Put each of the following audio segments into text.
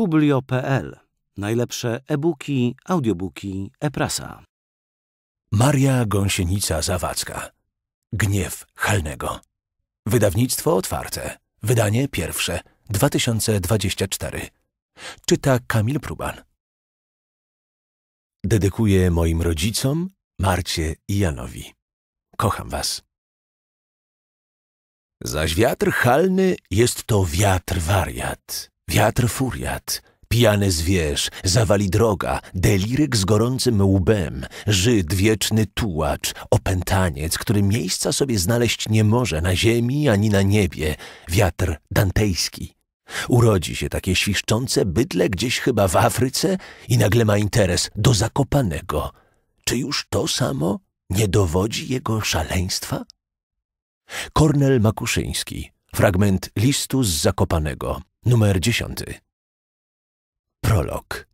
publio.pl. Najlepsze e-booki, audiobooki, e-prasa. Maria Gąsienica-Zawadzka. Gniew Halnego. Wydawnictwo otwarte. Wydanie pierwsze. 2024. Czyta Kamil Pruban. Dedykuję moim rodzicom, Marcie i Janowi. Kocham was. Zaś wiatr halny jest to wiatr wariat. Wiatr furiat, pijany zwierz, zawali droga, deliryk z gorącym łbem, Żyd wieczny tułacz, opętaniec, który miejsca sobie znaleźć nie może na ziemi ani na niebie, wiatr dantejski. Urodzi się takie świszczące bydle gdzieś chyba w Afryce i nagle ma interes do zakopanego. Czy już to samo nie dowodzi jego szaleństwa? Kornel Makuszyński, fragment listu z Zakopanego, Numer 10. Prolog.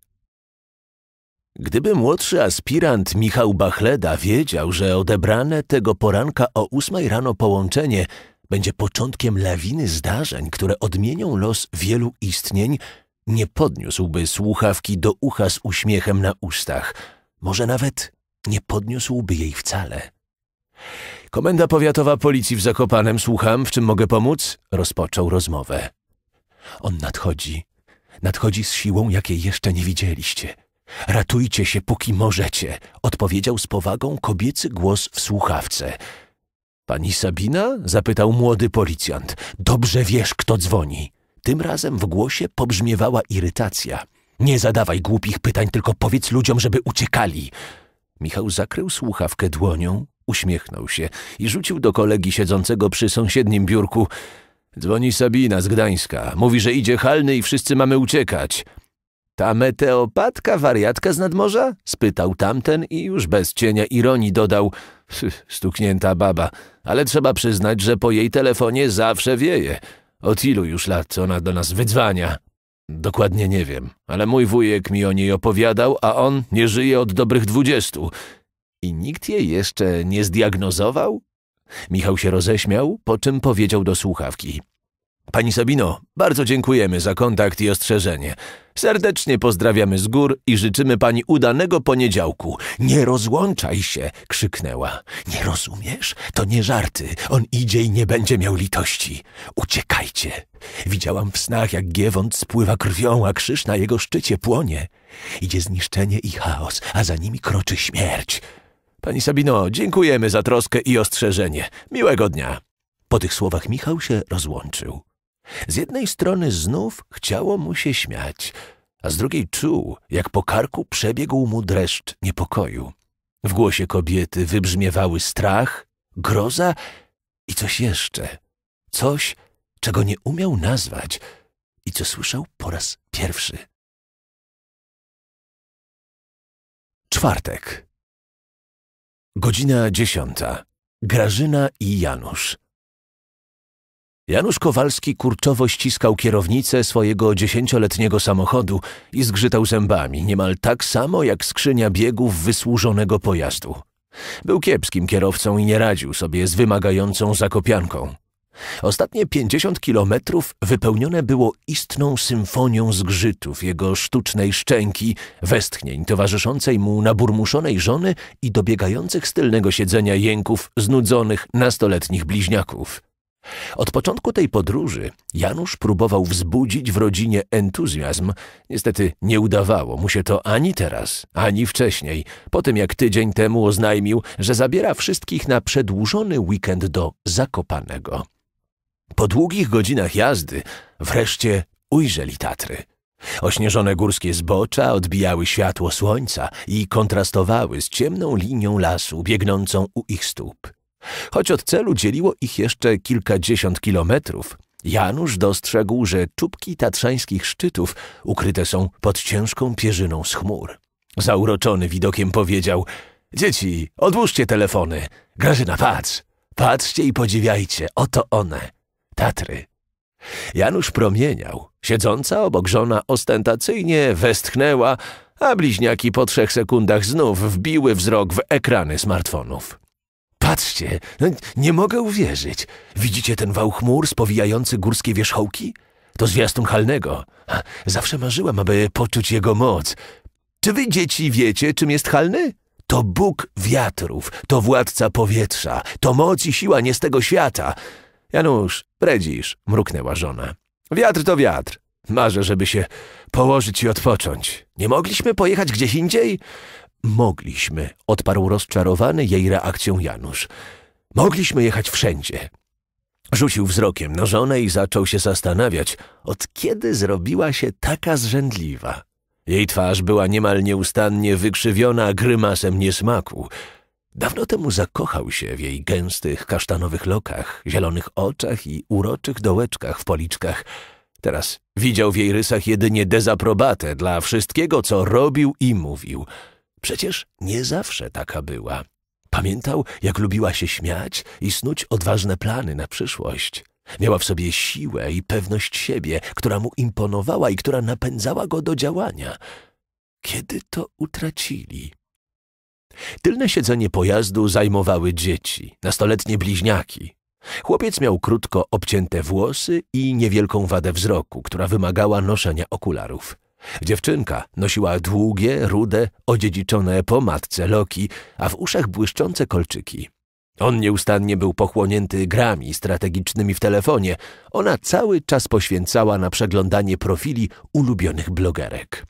Gdyby młodszy aspirant Michał Bachleda wiedział, że odebrane tego poranka o ósmej rano połączenie będzie początkiem lawiny zdarzeń, które odmienią los wielu istnień, nie podniósłby słuchawki do ucha z uśmiechem na ustach. Może nawet nie podniósłby jej wcale. Komenda powiatowa policji w Zakopanem, słucham, w czym mogę pomóc? Rozpoczął rozmowę. On nadchodzi. Nadchodzi z siłą, jakiej jeszcze nie widzieliście. Ratujcie się, póki możecie, odpowiedział z powagą kobiecy głos w słuchawce. Pani Sabina? zapytał młody policjant. Dobrze wiesz, kto dzwoni. Tym razem w głosie pobrzmiewała irytacja. Nie zadawaj głupich pytań, tylko powiedz ludziom, żeby uciekali. Michał zakrył słuchawkę dłonią, uśmiechnął się i rzucił do kolegi siedzącego przy sąsiednim biurku. Dzwoni Sabina z Gdańska. Mówi, że idzie halny i wszyscy mamy uciekać. Ta meteopatka wariatka z nadmorza? Spytał tamten i już bez cienia ironii dodał. Stuknięta baba. Ale trzeba przyznać, że po jej telefonie zawsze wieje. Od ilu już lat ona do nas wydzwania? Dokładnie nie wiem, ale mój wujek mi o niej opowiadał, a on nie żyje od dobrych dwudziestu. I nikt jej jeszcze nie zdiagnozował? Michał się roześmiał, po czym powiedział do słuchawki. Pani Sabino, bardzo dziękujemy za kontakt i ostrzeżenie. Serdecznie pozdrawiamy z gór i życzymy pani udanego poniedziałku. Nie rozłączaj się, krzyknęła. Nie rozumiesz? To nie żarty. On idzie i nie będzie miał litości. Uciekajcie. Widziałam w snach, jak Giewont spływa krwią, a krzyż na jego szczycie płonie. Idzie zniszczenie i chaos, a za nimi kroczy śmierć. Pani Sabino, dziękujemy za troskę i ostrzeżenie. Miłego dnia. Po tych słowach Michał się rozłączył. Z jednej strony znów chciało mu się śmiać, a z drugiej czuł, jak po karku przebiegł mu dreszcz niepokoju. W głosie kobiety wybrzmiewały strach, groza i coś jeszcze. Coś, czego nie umiał nazwać i co słyszał po raz pierwszy. Czwartek. Godzina dziesiąta. Grażyna i Janusz. Janusz Kowalski kurczowo ściskał kierownicę swojego dziesięcioletniego samochodu i zgrzytał zębami, niemal tak samo jak skrzynia biegów wysłużonego pojazdu. Był kiepskim kierowcą i nie radził sobie z wymagającą zakopianką. Ostatnie pięćdziesiąt kilometrów wypełnione było istną symfonią zgrzytów jego sztucznej szczęki, westchnień towarzyszącej mu naburmuszonej żony i dobiegających z tylnego siedzenia jęków znudzonych nastoletnich bliźniaków. Od początku tej podróży Janusz próbował wzbudzić w rodzinie entuzjazm. Niestety nie udawało mu się to ani teraz, ani wcześniej, po tym jak tydzień temu oznajmił, że zabiera wszystkich na przedłużony weekend do Zakopanego. Po długich godzinach jazdy wreszcie ujrzeli Tatry. Ośnieżone górskie zbocza odbijały światło słońca i kontrastowały z ciemną linią lasu biegnącą u ich stóp. Choć od celu dzieliło ich jeszcze kilkadziesiąt kilometrów, Janusz dostrzegł, że czubki tatrzańskich szczytów ukryte są pod ciężką pierzyną z chmur. Zauroczony widokiem powiedział – Dzieci, odłóżcie telefony. Grażyna, patrz. Patrzcie i podziwiajcie, oto one. Tatry. Janusz promieniał. Siedząca obok żona ostentacyjnie westchnęła, a bliźniaki po trzech sekundach znów wbiły wzrok w ekrany smartfonów. Patrzcie, nie mogę uwierzyć. Widzicie ten wał chmur spowijający górskie wierzchołki? To zwiastun halnego. Zawsze marzyłam, aby poczuć jego moc. Czy wy, dzieci, wiecie, czym jest halny? To Bóg wiatrów, to władca powietrza, to moc i siła nie z tego świata. Janusz, predzisz, mruknęła żona. Wiatr to wiatr. Marzę, żeby się położyć i odpocząć. Nie mogliśmy pojechać gdzieś indziej? Mogliśmy, odparł rozczarowany jej reakcją Janusz. Mogliśmy jechać wszędzie. Rzucił wzrokiem na żonę i zaczął się zastanawiać, od kiedy zrobiła się taka zrzędliwa. Jej twarz była niemal nieustannie wykrzywiona grymasem niesmaku. Dawno temu zakochał się w jej gęstych, kasztanowych lokach, zielonych oczach i uroczych dołeczkach w policzkach. Teraz widział w jej rysach jedynie dezaprobatę dla wszystkiego, co robił i mówił. Przecież nie zawsze taka była. Pamiętał, jak lubiła się śmiać i snuć odważne plany na przyszłość. Miała w sobie siłę i pewność siebie, która mu imponowała i która napędzała go do działania. Kiedy to utracili? Tylne siedzenie pojazdu zajmowały dzieci, nastoletnie bliźniaki. Chłopiec miał krótko obcięte włosy i niewielką wadę wzroku, która wymagała noszenia okularów. Dziewczynka nosiła długie, rude, odziedziczone po matce loki, a w uszach błyszczące kolczyki. On nieustannie był pochłonięty grami strategicznymi w telefonie. Ona cały czas poświęcała na przeglądanie profili ulubionych blogerek.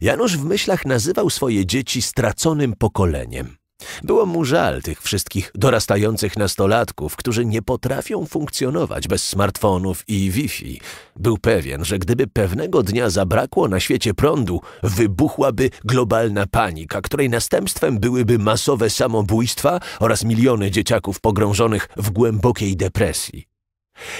Janusz w myślach nazywał swoje dzieci straconym pokoleniem. Było mu żal tych wszystkich dorastających nastolatków, którzy nie potrafią funkcjonować bez smartfonów i Wi-Fi. Był pewien, że gdyby pewnego dnia zabrakło na świecie prądu, wybuchłaby globalna panika, której następstwem byłyby masowe samobójstwa oraz miliony dzieciaków pogrążonych w głębokiej depresji.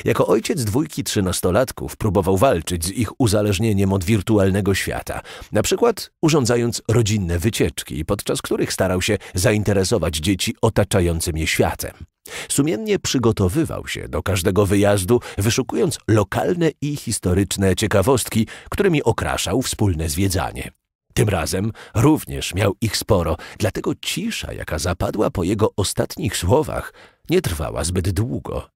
Jako ojciec dwójki trzynastolatków próbował walczyć z ich uzależnieniem od wirtualnego świata, na przykład urządzając rodzinne wycieczki, podczas których starał się zainteresować dzieci otaczającym je światem. Sumiennie przygotowywał się do każdego wyjazdu, wyszukując lokalne i historyczne ciekawostki, którymi okraszał wspólne zwiedzanie. Tym razem również miał ich sporo, dlatego cisza, jaka zapadła po jego ostatnich słowach, nie trwała zbyt długo.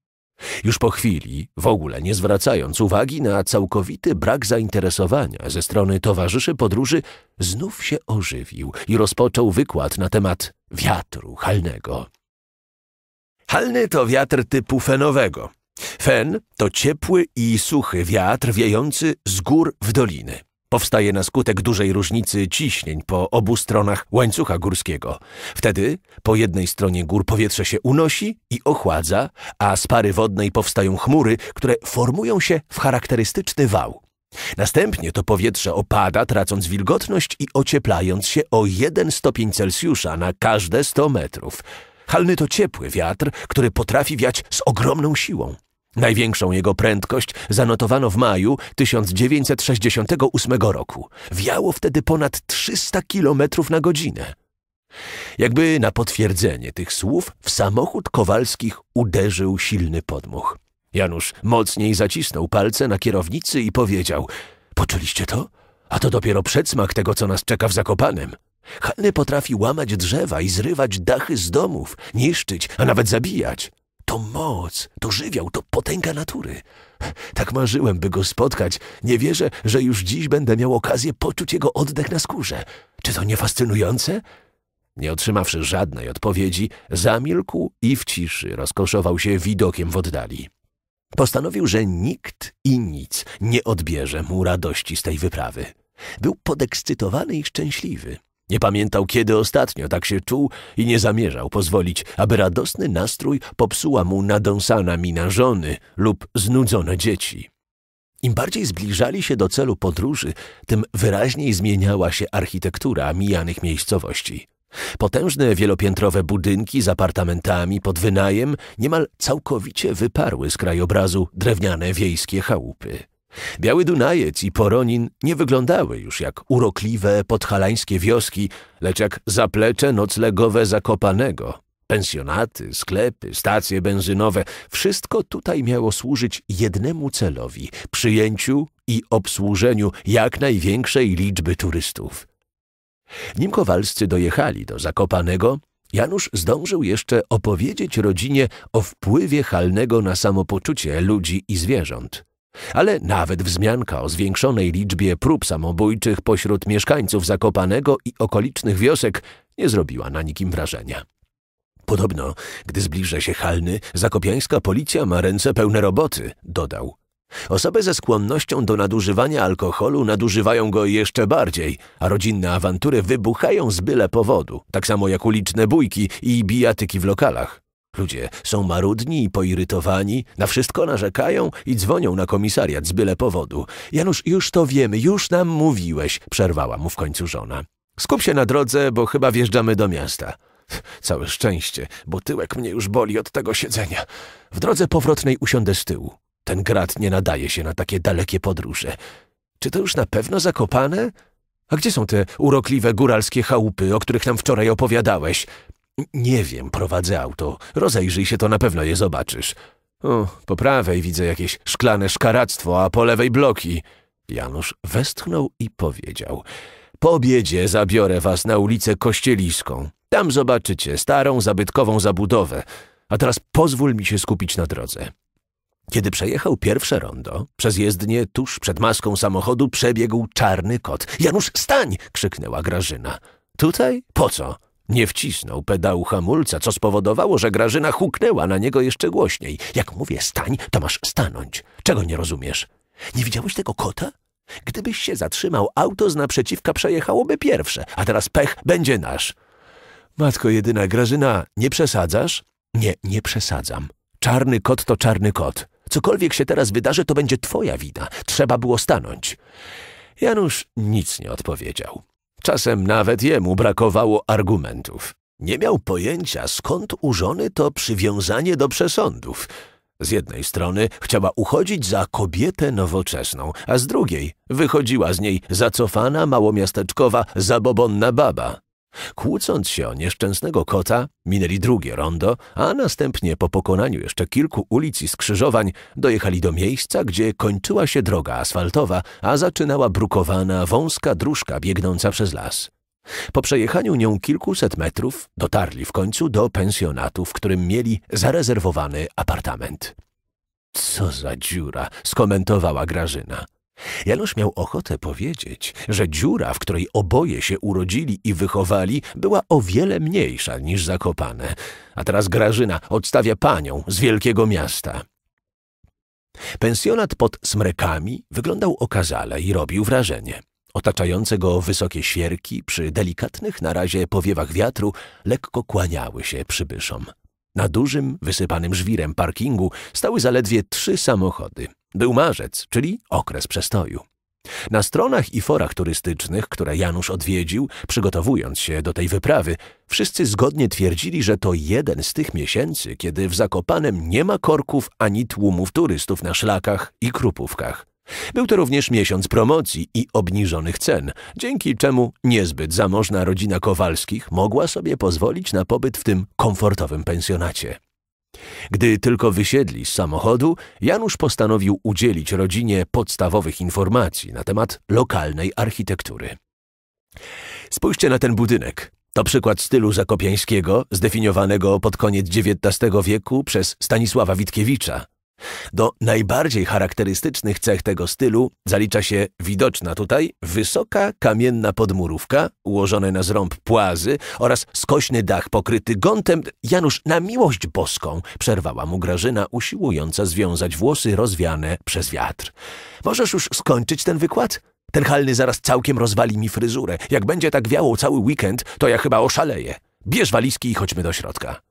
Już po chwili, w ogóle nie zwracając uwagi na całkowity brak zainteresowania ze strony towarzyszy podróży, znów się ożywił i rozpoczął wykład na temat wiatru halnego. Halny to wiatr typu fenowego. Fen to ciepły i suchy wiatr wiejący z gór w doliny. Powstaje na skutek dużej różnicy ciśnień po obu stronach łańcucha górskiego. Wtedy po jednej stronie gór powietrze się unosi i ochładza, a z pary wodnej powstają chmury, które formują się w charakterystyczny wał. Następnie to powietrze opada, tracąc wilgotność i ocieplając się o 1 stopień Celsjusza na każde 100 metrów. Halny to ciepły wiatr, który potrafi wiać z ogromną siłą. Największą jego prędkość zanotowano w maju 1968 roku. Wiało wtedy ponad 300 km na godzinę. Jakby na potwierdzenie tych słów w samochód Kowalskich uderzył silny podmuch. Janusz mocniej zacisnął palce na kierownicy i powiedział – Poczuliście to? A to dopiero przedsmak tego, co nas czeka w Zakopanem. Halny potrafi łamać drzewa i zrywać dachy z domów, niszczyć, a nawet zabijać. To moc, to żywioł, to potęga natury. Tak marzyłem, by go spotkać. Nie wierzę, że już dziś będę miał okazję poczuć jego oddech na skórze. Czy to nie fascynujące? Nie otrzymawszy żadnej odpowiedzi, zamilkł i w ciszy rozkoszował się widokiem w oddali. Postanowił, że nikt i nic nie odbierze mu radości z tej wyprawy. Był podekscytowany i szczęśliwy. Nie pamiętał, kiedy ostatnio tak się czuł i nie zamierzał pozwolić, aby radosny nastrój popsuła mu nadąsana mina żony lub znudzone dzieci. Im bardziej zbliżali się do celu podróży, tym wyraźniej zmieniała się architektura mijanych miejscowości. Potężne wielopiętrowe budynki z apartamentami pod wynajem niemal całkowicie wyparły z krajobrazu drewniane wiejskie chałupy. Biały Dunajec i Poronin nie wyglądały już jak urokliwe podhalańskie wioski, lecz jak zaplecze noclegowe Zakopanego. Pensjonaty, sklepy, stacje benzynowe – wszystko tutaj miało służyć jednemu celowi – przyjęciu i obsłużeniu jak największej liczby turystów. Nim Kowalscy dojechali do Zakopanego, Janusz zdążył jeszcze opowiedzieć rodzinie o wpływie halnego na samopoczucie ludzi i zwierząt – ale nawet wzmianka o zwiększonej liczbie prób samobójczych pośród mieszkańców Zakopanego i okolicznych wiosek nie zrobiła na nikim wrażenia. Podobno, gdy zbliża się Halny, zakopiańska policja ma ręce pełne roboty, dodał. Osoby ze skłonnością do nadużywania alkoholu nadużywają go jeszcze bardziej, a rodzinne awantury wybuchają z byle powodu, tak samo jak uliczne bójki i bijatyki w lokalach. Ludzie są marudni i poirytowani, na wszystko narzekają i dzwonią na komisariat z byle powodu. Janusz, już to wiemy, już nam mówiłeś, przerwała mu w końcu żona. Skup się na drodze, bo chyba wjeżdżamy do miasta. Całe szczęście, bo tyłek mnie już boli od tego siedzenia. W drodze powrotnej usiądę z tyłu. Ten grat nie nadaje się na takie dalekie podróże. Czy to już na pewno zakopane? A gdzie są te urokliwe góralskie chałupy, o których nam wczoraj opowiadałeś? Nie wiem, prowadzę auto. Rozejrzyj się, to na pewno je zobaczysz. O, po prawej widzę jakieś szklane szkaractwo, a po lewej bloki. Janusz westchnął i powiedział. Po obiedzie zabiorę was na ulicę Kościeliską. Tam zobaczycie starą, zabytkową zabudowę. A teraz pozwól mi się skupić na drodze. Kiedy przejechał pierwsze rondo, przez jezdnię tuż przed maską samochodu przebiegł czarny kot. Janusz, stań! krzyknęła Grażyna. Tutaj? Po co? Nie wcisnął pedału hamulca, co spowodowało, że Grażyna huknęła na niego jeszcze głośniej. Jak mówię stań, to masz stanąć. Czego nie rozumiesz? Nie widziałeś tego kota? Gdybyś się zatrzymał, auto z naprzeciwka przejechałoby pierwsze, a teraz pech będzie nasz. Matko jedyna, Grażyna, nie przesadzasz? Nie, nie przesadzam. Czarny kot to czarny kot. Cokolwiek się teraz wydarzy, to będzie twoja wina. Trzeba było stanąć. Janusz nic nie odpowiedział. Czasem nawet jemu brakowało argumentów. Nie miał pojęcia, skąd u żony to przywiązanie do przesądów. Z jednej strony chciała uchodzić za kobietę nowoczesną, a z drugiej wychodziła z niej zacofana, małomiasteczkowa, zabobonna baba. Kłócąc się o nieszczęsnego kota, minęli drugie rondo, a następnie po pokonaniu jeszcze kilku ulic i skrzyżowań dojechali do miejsca, gdzie kończyła się droga asfaltowa, a zaczynała brukowana, wąska dróżka biegnąca przez las. Po przejechaniu nią kilkuset metrów dotarli w końcu do pensjonatu, w którym mieli zarezerwowany apartament. Co za dziura, skomentowała Grażyna. Janusz miał ochotę powiedzieć, że dziura, w której oboje się urodzili i wychowali, była o wiele mniejsza niż zakopane, a teraz Grażyna odstawia panią z wielkiego miasta. Pensjonat pod smrekami wyglądał okazale i robił wrażenie. Otaczające go wysokie świerki przy delikatnych na razie powiewach wiatru lekko kłaniały się przybyszom. Na dużym, wysypanym żwirem parkingu stały zaledwie trzy samochody – był marzec, czyli okres przestoju. Na stronach i forach turystycznych, które Janusz odwiedził, przygotowując się do tej wyprawy, wszyscy zgodnie twierdzili, że to jeden z tych miesięcy, kiedy w Zakopanem nie ma korków ani tłumów turystów na szlakach i krupówkach. Był to również miesiąc promocji i obniżonych cen, dzięki czemu niezbyt zamożna rodzina Kowalskich mogła sobie pozwolić na pobyt w tym komfortowym pensjonacie. Gdy tylko wysiedli z samochodu, Janusz postanowił udzielić rodzinie podstawowych informacji na temat lokalnej architektury. Spójrzcie na ten budynek. To przykład stylu zakopiańskiego, zdefiniowanego pod koniec XIX wieku przez Stanisława Witkiewicza. Do najbardziej charakterystycznych cech tego stylu zalicza się widoczna tutaj wysoka kamienna podmurówka, ułożone na zrąb płazy oraz skośny dach pokryty gątem. Janusz, na miłość boską, przerwała mu Grażyna, usiłująca związać włosy rozwiane przez wiatr. Możesz już skończyć ten wykład? Ten halny zaraz całkiem rozwali mi fryzurę. Jak będzie tak wiało cały weekend, to ja chyba oszaleję. Bierz walizki i chodźmy do środka.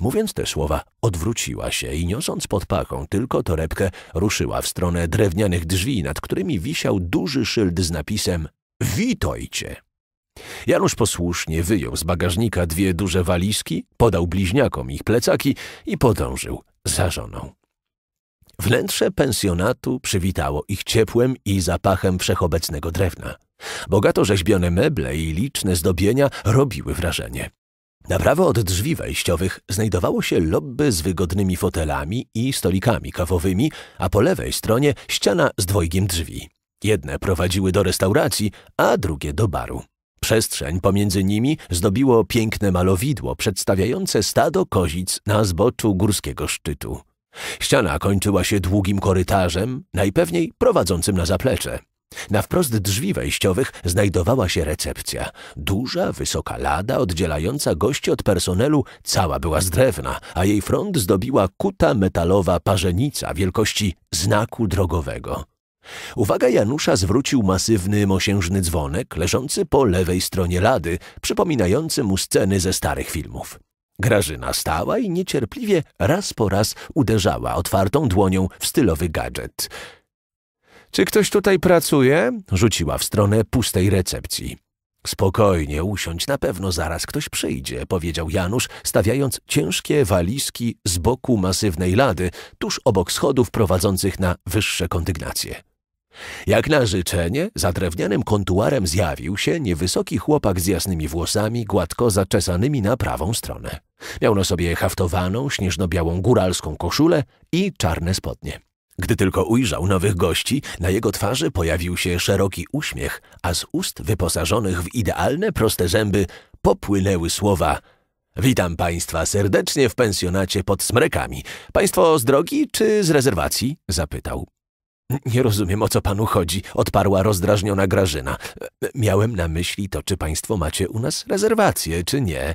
Mówiąc te słowa, odwróciła się i niosąc pod pachą tylko torebkę, ruszyła w stronę drewnianych drzwi, nad którymi wisiał duży szyld z napisem Witojcie! Janusz posłusznie wyjął z bagażnika dwie duże walizki, podał bliźniakom ich plecaki i podążył za żoną. Wnętrze pensjonatu przywitało ich ciepłem i zapachem wszechobecnego drewna. Bogato rzeźbione meble i liczne zdobienia robiły wrażenie. Na prawo od drzwi wejściowych znajdowało się lobby z wygodnymi fotelami i stolikami kawowymi, a po lewej stronie ściana z dwojgiem drzwi. Jedne prowadziły do restauracji, a drugie do baru. Przestrzeń pomiędzy nimi zdobiło piękne malowidło przedstawiające stado kozic na zboczu górskiego szczytu. Ściana kończyła się długim korytarzem, najpewniej prowadzącym na zaplecze. Na wprost drzwi wejściowych znajdowała się recepcja. Duża, wysoka lada, oddzielająca gości od personelu, cała była z drewna, a jej front zdobiła kuta metalowa parzenica wielkości znaku drogowego. Uwaga Janusza zwrócił masywny mosiężny dzwonek leżący po lewej stronie lady, przypominający mu sceny ze starych filmów. Grażyna stała i niecierpliwie raz po raz uderzała otwartą dłonią w stylowy gadżet – czy ktoś tutaj pracuje? Rzuciła w stronę pustej recepcji. Spokojnie, usiądź, na pewno zaraz ktoś przyjdzie, powiedział Janusz, stawiając ciężkie walizki z boku masywnej lady, tuż obok schodów prowadzących na wyższe kondygnacje. Jak na życzenie, za drewnianym kontuarem zjawił się niewysoki chłopak z jasnymi włosami, gładko zaczesanymi na prawą stronę. Miał na sobie haftowaną, śnieżno-białą góralską koszulę i czarne spodnie. Gdy tylko ujrzał nowych gości, na jego twarzy pojawił się szeroki uśmiech, a z ust wyposażonych w idealne proste zęby popłynęły słowa Witam Państwa serdecznie w pensjonacie pod Smrekami. Państwo z drogi czy z rezerwacji? zapytał. Nie rozumiem, o co panu chodzi, odparła rozdrażniona Grażyna. Miałem na myśli to, czy państwo macie u nas rezerwację, czy nie.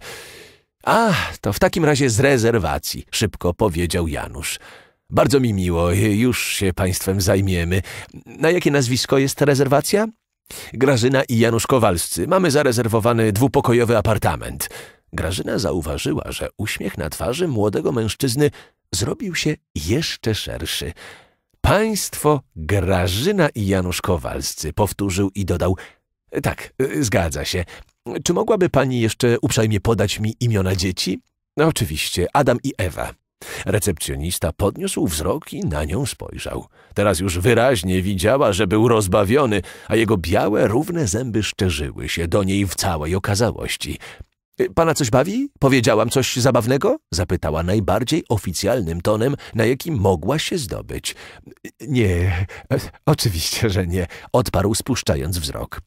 A, to w takim razie z rezerwacji, szybko powiedział Janusz. Bardzo mi miło, y, już się państwem zajmiemy. Na jakie nazwisko jest rezerwacja? Grażyna i Janusz Kowalscy. Mamy zarezerwowany dwupokojowy apartament. Grażyna zauważyła, że uśmiech na twarzy młodego mężczyzny zrobił się jeszcze szerszy. Państwo Grażyna i Janusz Kowalscy, powtórzył i dodał. Tak, y, zgadza się. Czy mogłaby pani jeszcze uprzejmie podać mi imiona dzieci? No, oczywiście, Adam i Ewa. Recepcjonista podniósł wzrok i na nią spojrzał. Teraz już wyraźnie widziała, że był rozbawiony, a jego białe, równe zęby szczerzyły się do niej w całej okazałości. Y, pana coś bawi? Powiedziałam coś zabawnego? Zapytała najbardziej oficjalnym tonem, na jaki mogła się zdobyć. Y, nie, oczywiście, że nie, odparł spuszczając wzrok.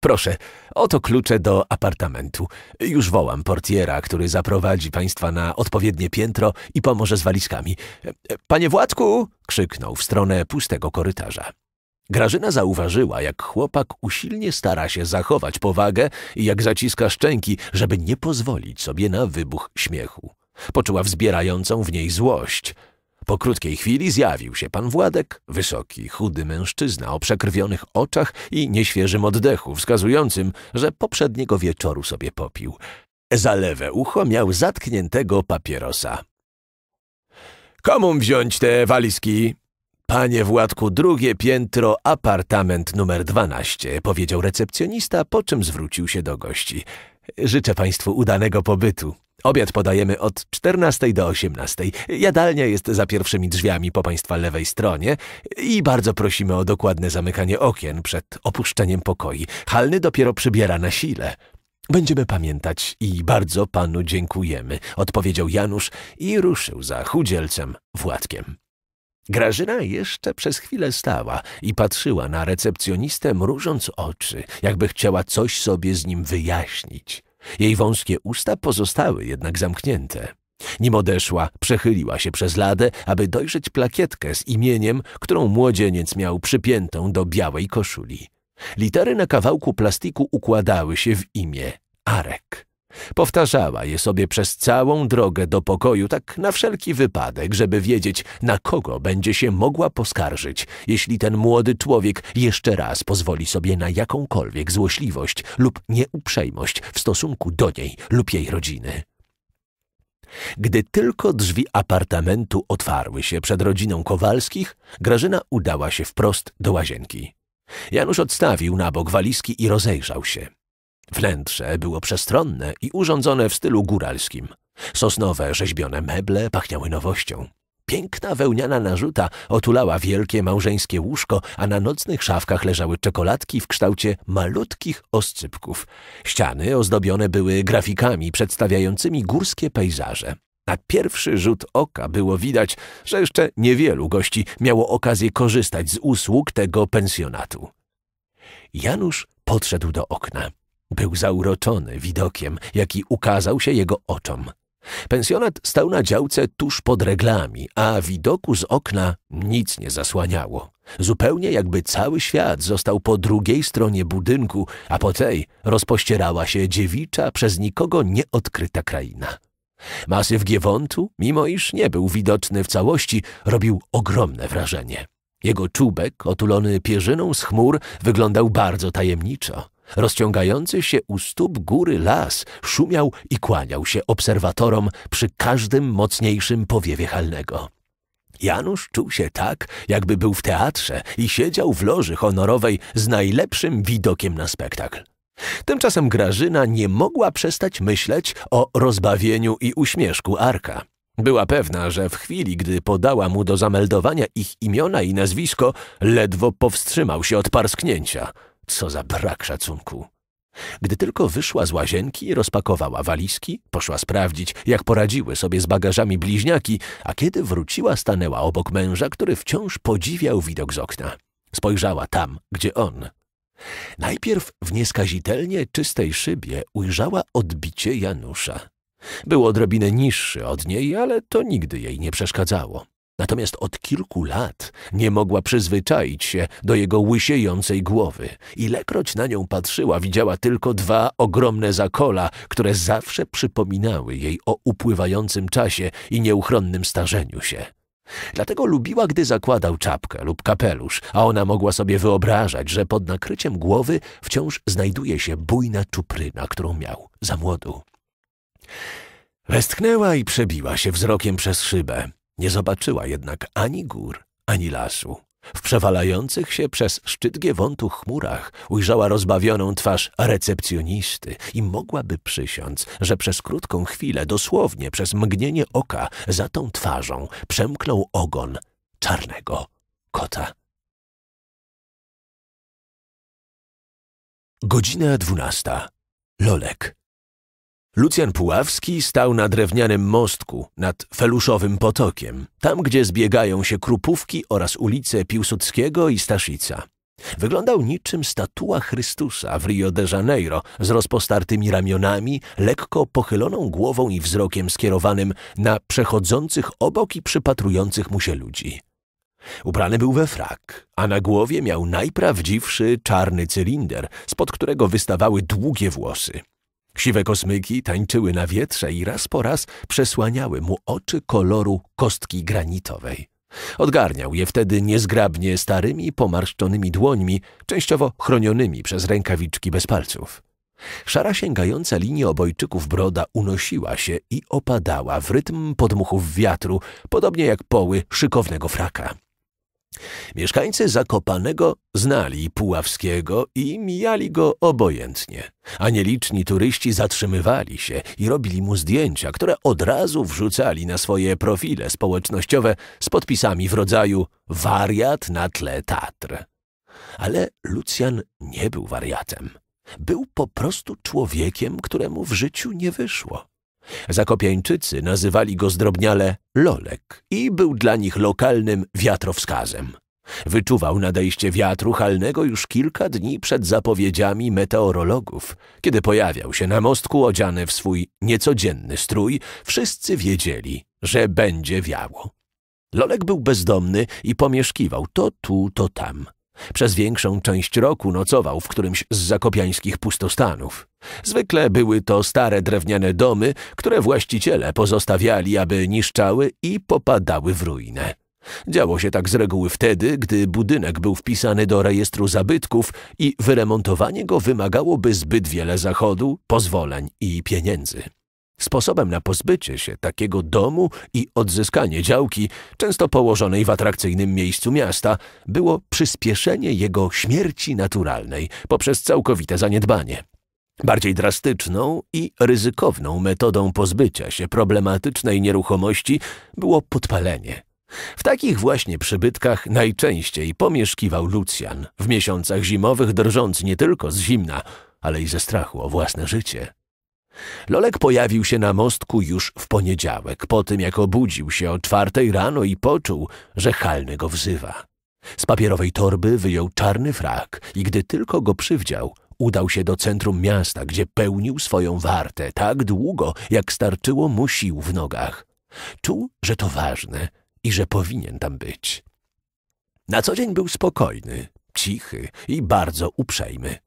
Proszę, oto klucze do apartamentu. Już wołam portiera, który zaprowadzi państwa na odpowiednie piętro i pomoże z walizkami. Panie Władku! krzyknął w stronę pustego korytarza. Grażyna zauważyła, jak chłopak usilnie stara się zachować powagę i jak zaciska szczęki, żeby nie pozwolić sobie na wybuch śmiechu. Poczuła wzbierającą w niej złość – po krótkiej chwili zjawił się pan Władek, wysoki, chudy mężczyzna o przekrwionych oczach i nieświeżym oddechu, wskazującym, że poprzedniego wieczoru sobie popił. Za lewe ucho miał zatkniętego papierosa. Komu wziąć te walizki? Panie Władku, drugie piętro, apartament numer dwanaście, powiedział recepcjonista, po czym zwrócił się do gości. Życzę Państwu udanego pobytu. Obiad podajemy od 14 do 18. Jadalnia jest za pierwszymi drzwiami po Państwa lewej stronie i bardzo prosimy o dokładne zamykanie okien przed opuszczeniem pokoi. Halny dopiero przybiera na sile. Będziemy pamiętać i bardzo Panu dziękujemy, odpowiedział Janusz i ruszył za chudzielcem Władkiem. Grażyna jeszcze przez chwilę stała i patrzyła na recepcjonistę, mrużąc oczy, jakby chciała coś sobie z nim wyjaśnić. Jej wąskie usta pozostały jednak zamknięte. Nim odeszła, przechyliła się przez ladę, aby dojrzeć plakietkę z imieniem, którą młodzieniec miał przypiętą do białej koszuli. Litery na kawałku plastiku układały się w imię Arek. Powtarzała je sobie przez całą drogę do pokoju, tak na wszelki wypadek, żeby wiedzieć, na kogo będzie się mogła poskarżyć, jeśli ten młody człowiek jeszcze raz pozwoli sobie na jakąkolwiek złośliwość lub nieuprzejmość w stosunku do niej lub jej rodziny. Gdy tylko drzwi apartamentu otwarły się przed rodziną Kowalskich, Grażyna udała się wprost do łazienki. Janusz odstawił na bok walizki i rozejrzał się. Wnętrze było przestronne i urządzone w stylu góralskim. Sosnowe, rzeźbione meble pachniały nowością. Piękna wełniana narzuta otulała wielkie małżeńskie łóżko, a na nocnych szafkach leżały czekoladki w kształcie malutkich oscypków. Ściany ozdobione były grafikami przedstawiającymi górskie pejzaże. Na pierwszy rzut oka było widać, że jeszcze niewielu gości miało okazję korzystać z usług tego pensjonatu. Janusz podszedł do okna. Był zauroczony widokiem, jaki ukazał się jego oczom. Pensjonat stał na działce tuż pod reglami, a widoku z okna nic nie zasłaniało. Zupełnie jakby cały świat został po drugiej stronie budynku, a po tej rozpościerała się dziewicza, przez nikogo nieodkryta kraina. Masyw Giewontu, mimo iż nie był widoczny w całości, robił ogromne wrażenie. Jego czubek, otulony pierzyną z chmur, wyglądał bardzo tajemniczo. Rozciągający się u stóp góry las szumiał i kłaniał się obserwatorom przy każdym mocniejszym powiewie halnego. Janusz czuł się tak, jakby był w teatrze i siedział w loży honorowej z najlepszym widokiem na spektakl. Tymczasem Grażyna nie mogła przestać myśleć o rozbawieniu i uśmieszku Arka. Była pewna, że w chwili, gdy podała mu do zameldowania ich imiona i nazwisko, ledwo powstrzymał się od parsknięcia – co za brak szacunku. Gdy tylko wyszła z łazienki, rozpakowała walizki, poszła sprawdzić, jak poradziły sobie z bagażami bliźniaki, a kiedy wróciła, stanęła obok męża, który wciąż podziwiał widok z okna. Spojrzała tam, gdzie on. Najpierw w nieskazitelnie czystej szybie ujrzała odbicie Janusza. Był odrobinę niższy od niej, ale to nigdy jej nie przeszkadzało. Natomiast od kilku lat nie mogła przyzwyczaić się do jego łysiejącej głowy. Ilekroć na nią patrzyła, widziała tylko dwa ogromne zakola, które zawsze przypominały jej o upływającym czasie i nieuchronnym starzeniu się. Dlatego lubiła, gdy zakładał czapkę lub kapelusz, a ona mogła sobie wyobrażać, że pod nakryciem głowy wciąż znajduje się bujna czupryna, którą miał za młodu. Westchnęła i przebiła się wzrokiem przez szybę. Nie zobaczyła jednak ani gór, ani lasu. W przewalających się przez szczyt Giewontu chmurach ujrzała rozbawioną twarz recepcjonisty i mogłaby przysiąc, że przez krótką chwilę, dosłownie przez mgnienie oka, za tą twarzą przemknął ogon czarnego kota. Godzina dwunasta. Lolek. Lucjan Puławski stał na drewnianym mostku nad Feluszowym Potokiem, tam gdzie zbiegają się Krupówki oraz ulice Piłsudskiego i Staszica. Wyglądał niczym statua Chrystusa w Rio de Janeiro z rozpostartymi ramionami, lekko pochyloną głową i wzrokiem skierowanym na przechodzących obok i przypatrujących mu się ludzi. Ubrany był we frak, a na głowie miał najprawdziwszy czarny cylinder, spod którego wystawały długie włosy. Siwe kosmyki tańczyły na wietrze i raz po raz przesłaniały mu oczy koloru kostki granitowej. Odgarniał je wtedy niezgrabnie starymi, pomarszczonymi dłońmi, częściowo chronionymi przez rękawiczki bez palców. Szara sięgająca linie obojczyków broda unosiła się i opadała w rytm podmuchów wiatru, podobnie jak poły szykownego fraka. Mieszkańcy Zakopanego znali Puławskiego i mijali go obojętnie, a nieliczni turyści zatrzymywali się i robili mu zdjęcia, które od razu wrzucali na swoje profile społecznościowe z podpisami w rodzaju wariat na tle Tatr. Ale Lucjan nie był wariatem. Był po prostu człowiekiem, któremu w życiu nie wyszło. Zakopiańczycy nazywali go zdrobniale Lolek i był dla nich lokalnym wiatrowskazem. Wyczuwał nadejście wiatru halnego już kilka dni przed zapowiedziami meteorologów. Kiedy pojawiał się na mostku odziany w swój niecodzienny strój, wszyscy wiedzieli, że będzie wiało. Lolek był bezdomny i pomieszkiwał to tu, to tam. Przez większą część roku nocował w którymś z zakopiańskich pustostanów. Zwykle były to stare drewniane domy, które właściciele pozostawiali, aby niszczały i popadały w ruinę. Działo się tak z reguły wtedy, gdy budynek był wpisany do rejestru zabytków i wyremontowanie go wymagałoby zbyt wiele zachodu, pozwoleń i pieniędzy. Sposobem na pozbycie się takiego domu i odzyskanie działki, często położonej w atrakcyjnym miejscu miasta, było przyspieszenie jego śmierci naturalnej poprzez całkowite zaniedbanie. Bardziej drastyczną i ryzykowną metodą pozbycia się problematycznej nieruchomości było podpalenie. W takich właśnie przybytkach najczęściej pomieszkiwał Lucjan, w miesiącach zimowych drżąc nie tylko z zimna, ale i ze strachu o własne życie. Lolek pojawił się na mostku już w poniedziałek, po tym jak obudził się o czwartej rano i poczuł, że Halny go wzywa. Z papierowej torby wyjął czarny frak i gdy tylko go przywdział, udał się do centrum miasta, gdzie pełnił swoją wartę tak długo, jak starczyło mu sił w nogach. Czuł, że to ważne i że powinien tam być. Na co dzień był spokojny, cichy i bardzo uprzejmy.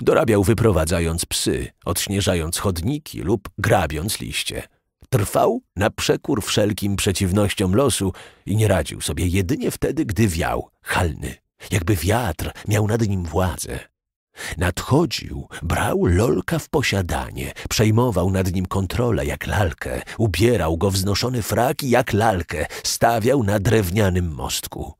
Dorabiał wyprowadzając psy, odśnieżając chodniki lub grabiąc liście. Trwał na przekór wszelkim przeciwnościom losu i nie radził sobie jedynie wtedy, gdy wiał, halny, jakby wiatr miał nad nim władzę. Nadchodził, brał lolka w posiadanie, przejmował nad nim kontrolę jak lalkę, ubierał go wznoszony frak jak lalkę, stawiał na drewnianym mostku.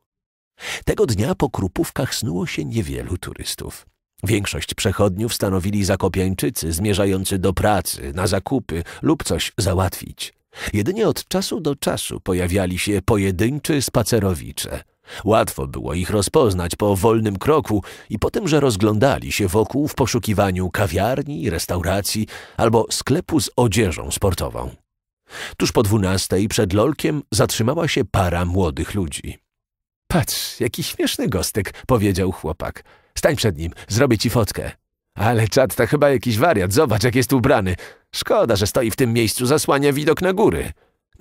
Tego dnia po krupówkach snuło się niewielu turystów. Większość przechodniów stanowili zakopiańczycy zmierzający do pracy, na zakupy lub coś załatwić. Jedynie od czasu do czasu pojawiali się pojedynczy spacerowicze. Łatwo było ich rozpoznać po wolnym kroku i po tym, że rozglądali się wokół w poszukiwaniu kawiarni, restauracji albo sklepu z odzieżą sportową. Tuż po dwunastej przed lolkiem zatrzymała się para młodych ludzi. Patrz, jaki śmieszny gostek, powiedział chłopak. Stań przed nim, zrobię ci fotkę. Ale czad to chyba jakiś wariat, zobacz jak jest ubrany. Szkoda, że stoi w tym miejscu, zasłania widok na góry.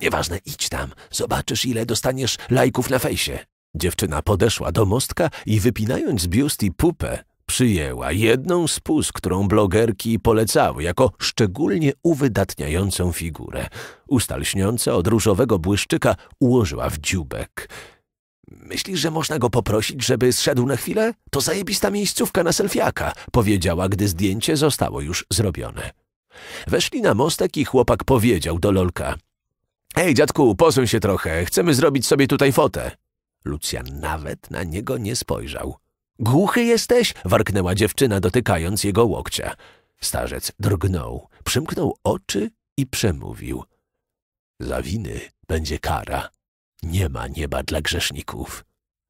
Nieważne, idź tam, zobaczysz ile dostaniesz lajków na fejsie. Dziewczyna podeszła do mostka i wypinając biust i pupę, przyjęła jedną z pus, którą blogerki polecały jako szczególnie uwydatniającą figurę. Ustalśniące od różowego błyszczyka ułożyła w dziubek. Myślisz, że można go poprosić, żeby zszedł na chwilę? To zajebista miejscówka na selfiaka, powiedziała, gdy zdjęcie zostało już zrobione. Weszli na mostek i chłopak powiedział do Lolka. „Ej, dziadku, posuń się trochę, chcemy zrobić sobie tutaj fotę. Lucjan nawet na niego nie spojrzał. Głuchy jesteś? warknęła dziewczyna, dotykając jego łokcia. Starzec drgnął, przymknął oczy i przemówił. Za winy będzie kara. Nie ma nieba dla grzeszników.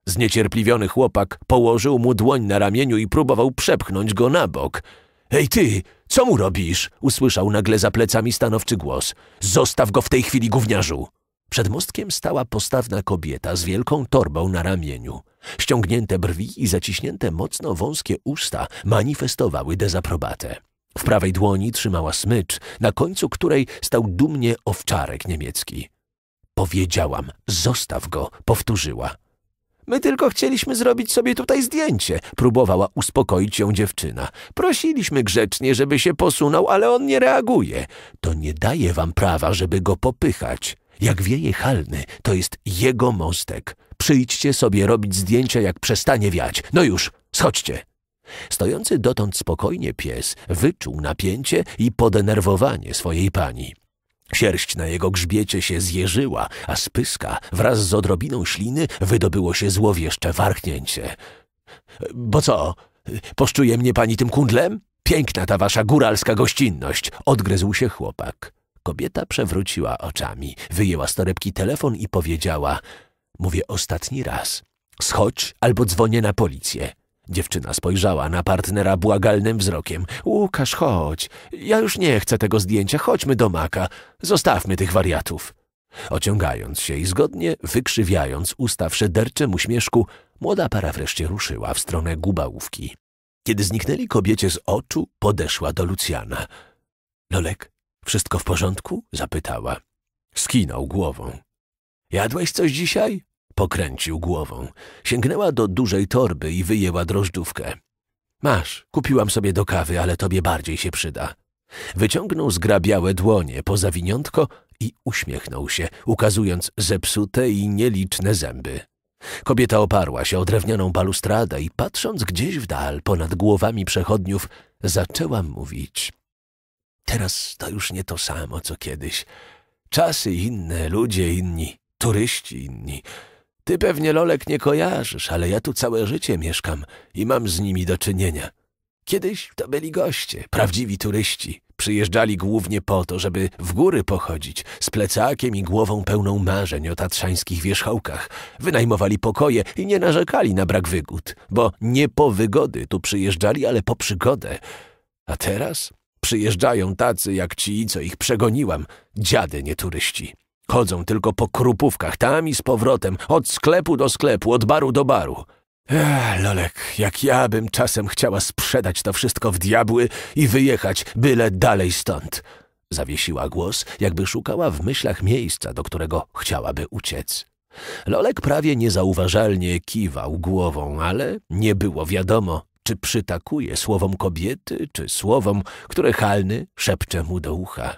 Zniecierpliwiony chłopak położył mu dłoń na ramieniu i próbował przepchnąć go na bok. Ej ty, co mu robisz? Usłyszał nagle za plecami stanowczy głos. Zostaw go w tej chwili, gówniarzu! Przed mostkiem stała postawna kobieta z wielką torbą na ramieniu. Ściągnięte brwi i zaciśnięte mocno wąskie usta manifestowały dezaprobatę. W prawej dłoni trzymała smycz, na końcu której stał dumnie owczarek niemiecki. Powiedziałam, zostaw go, powtórzyła. My tylko chcieliśmy zrobić sobie tutaj zdjęcie, próbowała uspokoić ją dziewczyna. Prosiliśmy grzecznie, żeby się posunął, ale on nie reaguje. To nie daje wam prawa, żeby go popychać. Jak wieje halny, to jest jego mostek. Przyjdźcie sobie robić zdjęcia, jak przestanie wiać. No już, schodźcie. Stojący dotąd spokojnie pies wyczuł napięcie i podenerwowanie swojej pani. Sierść na jego grzbiecie się zjeżyła, a z pyska wraz z odrobiną śliny wydobyło się złowieszcze warknięcie. Bo co, poszczuje mnie pani tym kundlem? Piękna ta wasza góralska gościnność, odgryzł się chłopak. Kobieta przewróciła oczami, wyjęła z torebki telefon i powiedziała: Mówię ostatni raz. Schodź albo dzwonię na policję. Dziewczyna spojrzała na partnera błagalnym wzrokiem. Łukasz, chodź. Ja już nie chcę tego zdjęcia. Chodźmy do maka. Zostawmy tych wariatów. Ociągając się i zgodnie wykrzywiając usta w szyderczym uśmieszku, młoda para wreszcie ruszyła w stronę gubałówki. Kiedy zniknęli kobiecie z oczu, podeszła do Lucjana. Lolek, wszystko w porządku? zapytała. Skinął głową. Jadłeś coś dzisiaj? Pokręcił głową. Sięgnęła do dużej torby i wyjęła drożdżówkę. Masz, kupiłam sobie do kawy, ale tobie bardziej się przyda. Wyciągnął zgrabiałe dłonie poza winiątko i uśmiechnął się, ukazując zepsute i nieliczne zęby. Kobieta oparła się o drewnianą balustradę i patrząc gdzieś w dal ponad głowami przechodniów, zaczęła mówić. Teraz to już nie to samo, co kiedyś. Czasy inne, ludzie inni, turyści inni. Ty pewnie lolek nie kojarzysz, ale ja tu całe życie mieszkam i mam z nimi do czynienia. Kiedyś to byli goście, prawdziwi turyści. Przyjeżdżali głównie po to, żeby w góry pochodzić, z plecakiem i głową pełną marzeń o tatrzańskich wierzchołkach. Wynajmowali pokoje i nie narzekali na brak wygód, bo nie po wygody tu przyjeżdżali, ale po przygodę. A teraz przyjeżdżają tacy jak ci, co ich przegoniłam, dziady nie turyści. Chodzą tylko po krupówkach, tam i z powrotem, od sklepu do sklepu, od baru do baru. Ech, Lolek, jak ja bym czasem chciała sprzedać to wszystko w diabły i wyjechać byle dalej stąd. Zawiesiła głos, jakby szukała w myślach miejsca, do którego chciałaby uciec. Lolek prawie niezauważalnie kiwał głową, ale nie było wiadomo, czy przytakuje słowom kobiety, czy słowom, które Halny szepcze mu do ucha.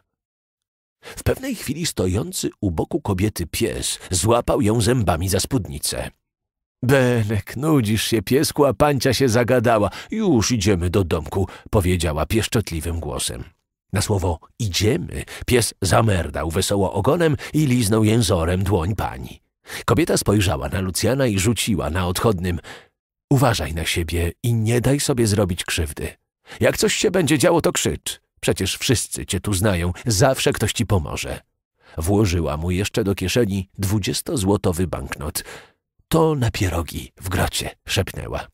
W pewnej chwili stojący u boku kobiety pies złapał ją zębami za spódnicę. Benek, nudzisz się piesku, a pancia się zagadała. Już idziemy do domku, powiedziała pieszczotliwym głosem. Na słowo idziemy, pies zamerdał wesoło ogonem i liznął jęzorem dłoń pani. Kobieta spojrzała na Lucjana i rzuciła na odchodnym Uważaj na siebie i nie daj sobie zrobić krzywdy. Jak coś się będzie działo, to krzycz. Przecież wszyscy cię tu znają, zawsze ktoś ci pomoże. Włożyła mu jeszcze do kieszeni dwudziestozłotowy banknot. To na pierogi w grocie, szepnęła.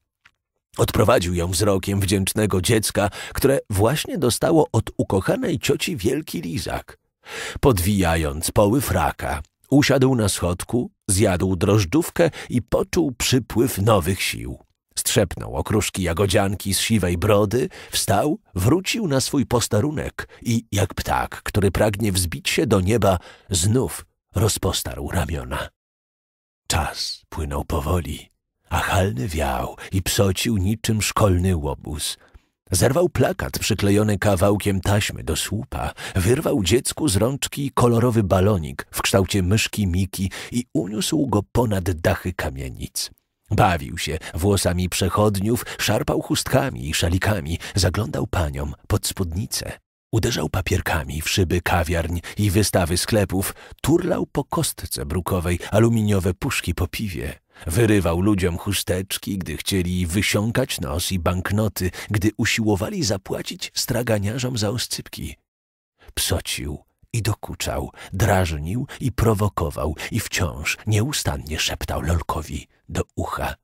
Odprowadził ją wzrokiem wdzięcznego dziecka, które właśnie dostało od ukochanej cioci wielki lizak. Podwijając poły fraka, usiadł na schodku, zjadł drożdżówkę i poczuł przypływ nowych sił strzepnął okruszki jagodzianki z siwej brody, wstał, wrócił na swój postarunek i, jak ptak, który pragnie wzbić się do nieba, znów rozpostarł ramiona. Czas płynął powoli, a halny wiał i psocił niczym szkolny łobuz. Zerwał plakat przyklejony kawałkiem taśmy do słupa, wyrwał dziecku z rączki kolorowy balonik w kształcie myszki Miki i uniósł go ponad dachy kamienic. Bawił się włosami przechodniów, szarpał chustkami i szalikami, zaglądał paniom pod spódnicę. Uderzał papierkami w szyby kawiarń i wystawy sklepów, turlał po kostce brukowej aluminiowe puszki po piwie. Wyrywał ludziom chusteczki, gdy chcieli wysiąkać nos i banknoty, gdy usiłowali zapłacić straganiarzom za oscypki. Psocił i dokuczał, drażnił i prowokował i wciąż nieustannie szeptał Lolkowi do ucha.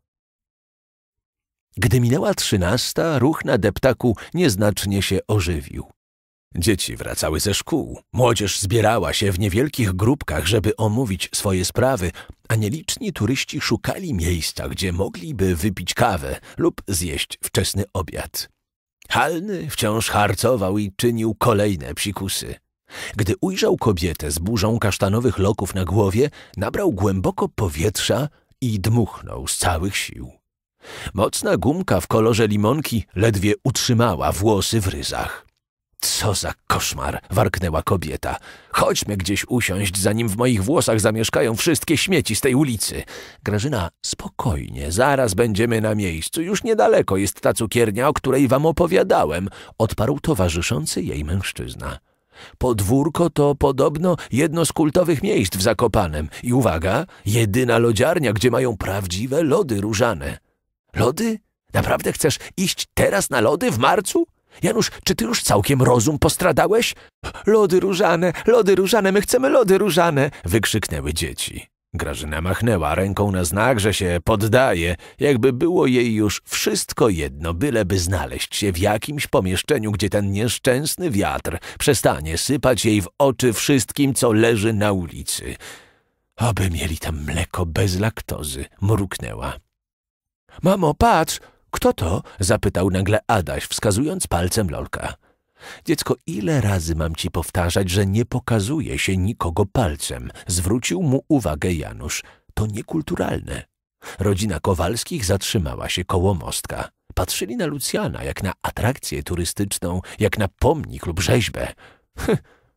Gdy minęła trzynasta, ruch na deptaku nieznacznie się ożywił. Dzieci wracały ze szkół, młodzież zbierała się w niewielkich grupkach, żeby omówić swoje sprawy, a nieliczni turyści szukali miejsca, gdzie mogliby wypić kawę lub zjeść wczesny obiad. Halny wciąż harcował i czynił kolejne psikusy. Gdy ujrzał kobietę z burzą kasztanowych loków na głowie, nabrał głęboko powietrza i dmuchnął z całych sił. Mocna gumka w kolorze limonki ledwie utrzymała włosy w ryzach. Co za koszmar! warknęła kobieta. Chodźmy gdzieś usiąść, zanim w moich włosach zamieszkają wszystkie śmieci z tej ulicy. Grażyna, spokojnie, zaraz będziemy na miejscu. Już niedaleko jest ta cukiernia, o której wam opowiadałem, odparł towarzyszący jej mężczyzna. Podwórko to podobno jedno z kultowych miejsc w Zakopanem i uwaga, jedyna lodziarnia, gdzie mają prawdziwe lody różane. Lody? Naprawdę chcesz iść teraz na lody w marcu? Janusz, czy ty już całkiem rozum postradałeś? Lody różane, lody różane, my chcemy lody różane! wykrzyknęły dzieci. Grażyna machnęła ręką na znak, że się poddaje, jakby było jej już wszystko jedno, byleby znaleźć się w jakimś pomieszczeniu, gdzie ten nieszczęsny wiatr przestanie sypać jej w oczy wszystkim, co leży na ulicy. Aby mieli tam mleko bez laktozy, mruknęła. Mamo, patrz, kto to? zapytał nagle Adaś, wskazując palcem Lolka. Dziecko, ile razy mam ci powtarzać, że nie pokazuje się nikogo palcem? Zwrócił mu uwagę Janusz. To niekulturalne. Rodzina Kowalskich zatrzymała się koło mostka. Patrzyli na Lucjana jak na atrakcję turystyczną, jak na pomnik lub rzeźbę.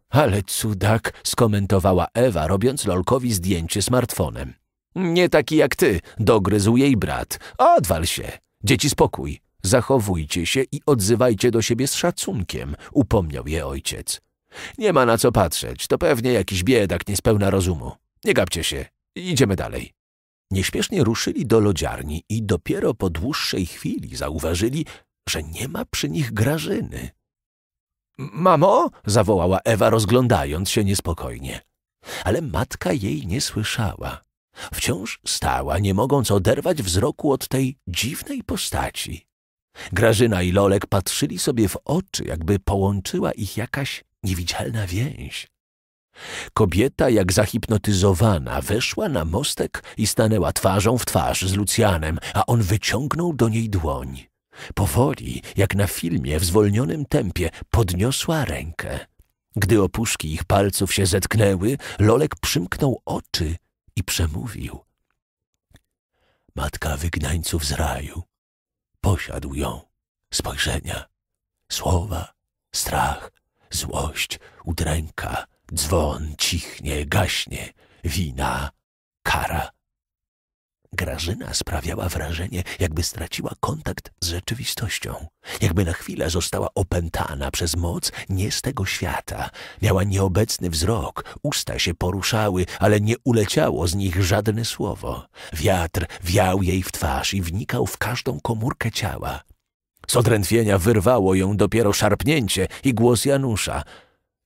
ale cudak, skomentowała Ewa, robiąc Lolkowi zdjęcie smartfonem. Nie taki jak ty, dogryzł jej brat. Odwal się, dzieci spokój. Zachowujcie się i odzywajcie do siebie z szacunkiem, upomniał je ojciec. Nie ma na co patrzeć, to pewnie jakiś biedak niespełna rozumu. Nie gapcie się, idziemy dalej. Nieśpiesznie ruszyli do lodziarni i dopiero po dłuższej chwili zauważyli, że nie ma przy nich Grażyny. Mamo! zawołała Ewa, rozglądając się niespokojnie. Ale matka jej nie słyszała. Wciąż stała, nie mogąc oderwać wzroku od tej dziwnej postaci. Grażyna i Lolek patrzyli sobie w oczy, jakby połączyła ich jakaś niewidzialna więź. Kobieta, jak zahipnotyzowana, weszła na mostek i stanęła twarzą w twarz z Lucjanem, a on wyciągnął do niej dłoń. Powoli, jak na filmie, w zwolnionym tempie, podniosła rękę. Gdy opuszki ich palców się zetknęły, Lolek przymknął oczy i przemówił. Matka wygnańców z raju, posiadł ją. Spojrzenia, słowa, strach, złość, udręka, dzwon cichnie, gaśnie, wina, kara. Grażyna sprawiała wrażenie, jakby straciła kontakt z rzeczywistością, jakby na chwilę została opętana przez moc nie z tego świata. Miała nieobecny wzrok, usta się poruszały, ale nie uleciało z nich żadne słowo. Wiatr wiał jej w twarz i wnikał w każdą komórkę ciała. Z odrętwienia wyrwało ją dopiero szarpnięcie i głos Janusza.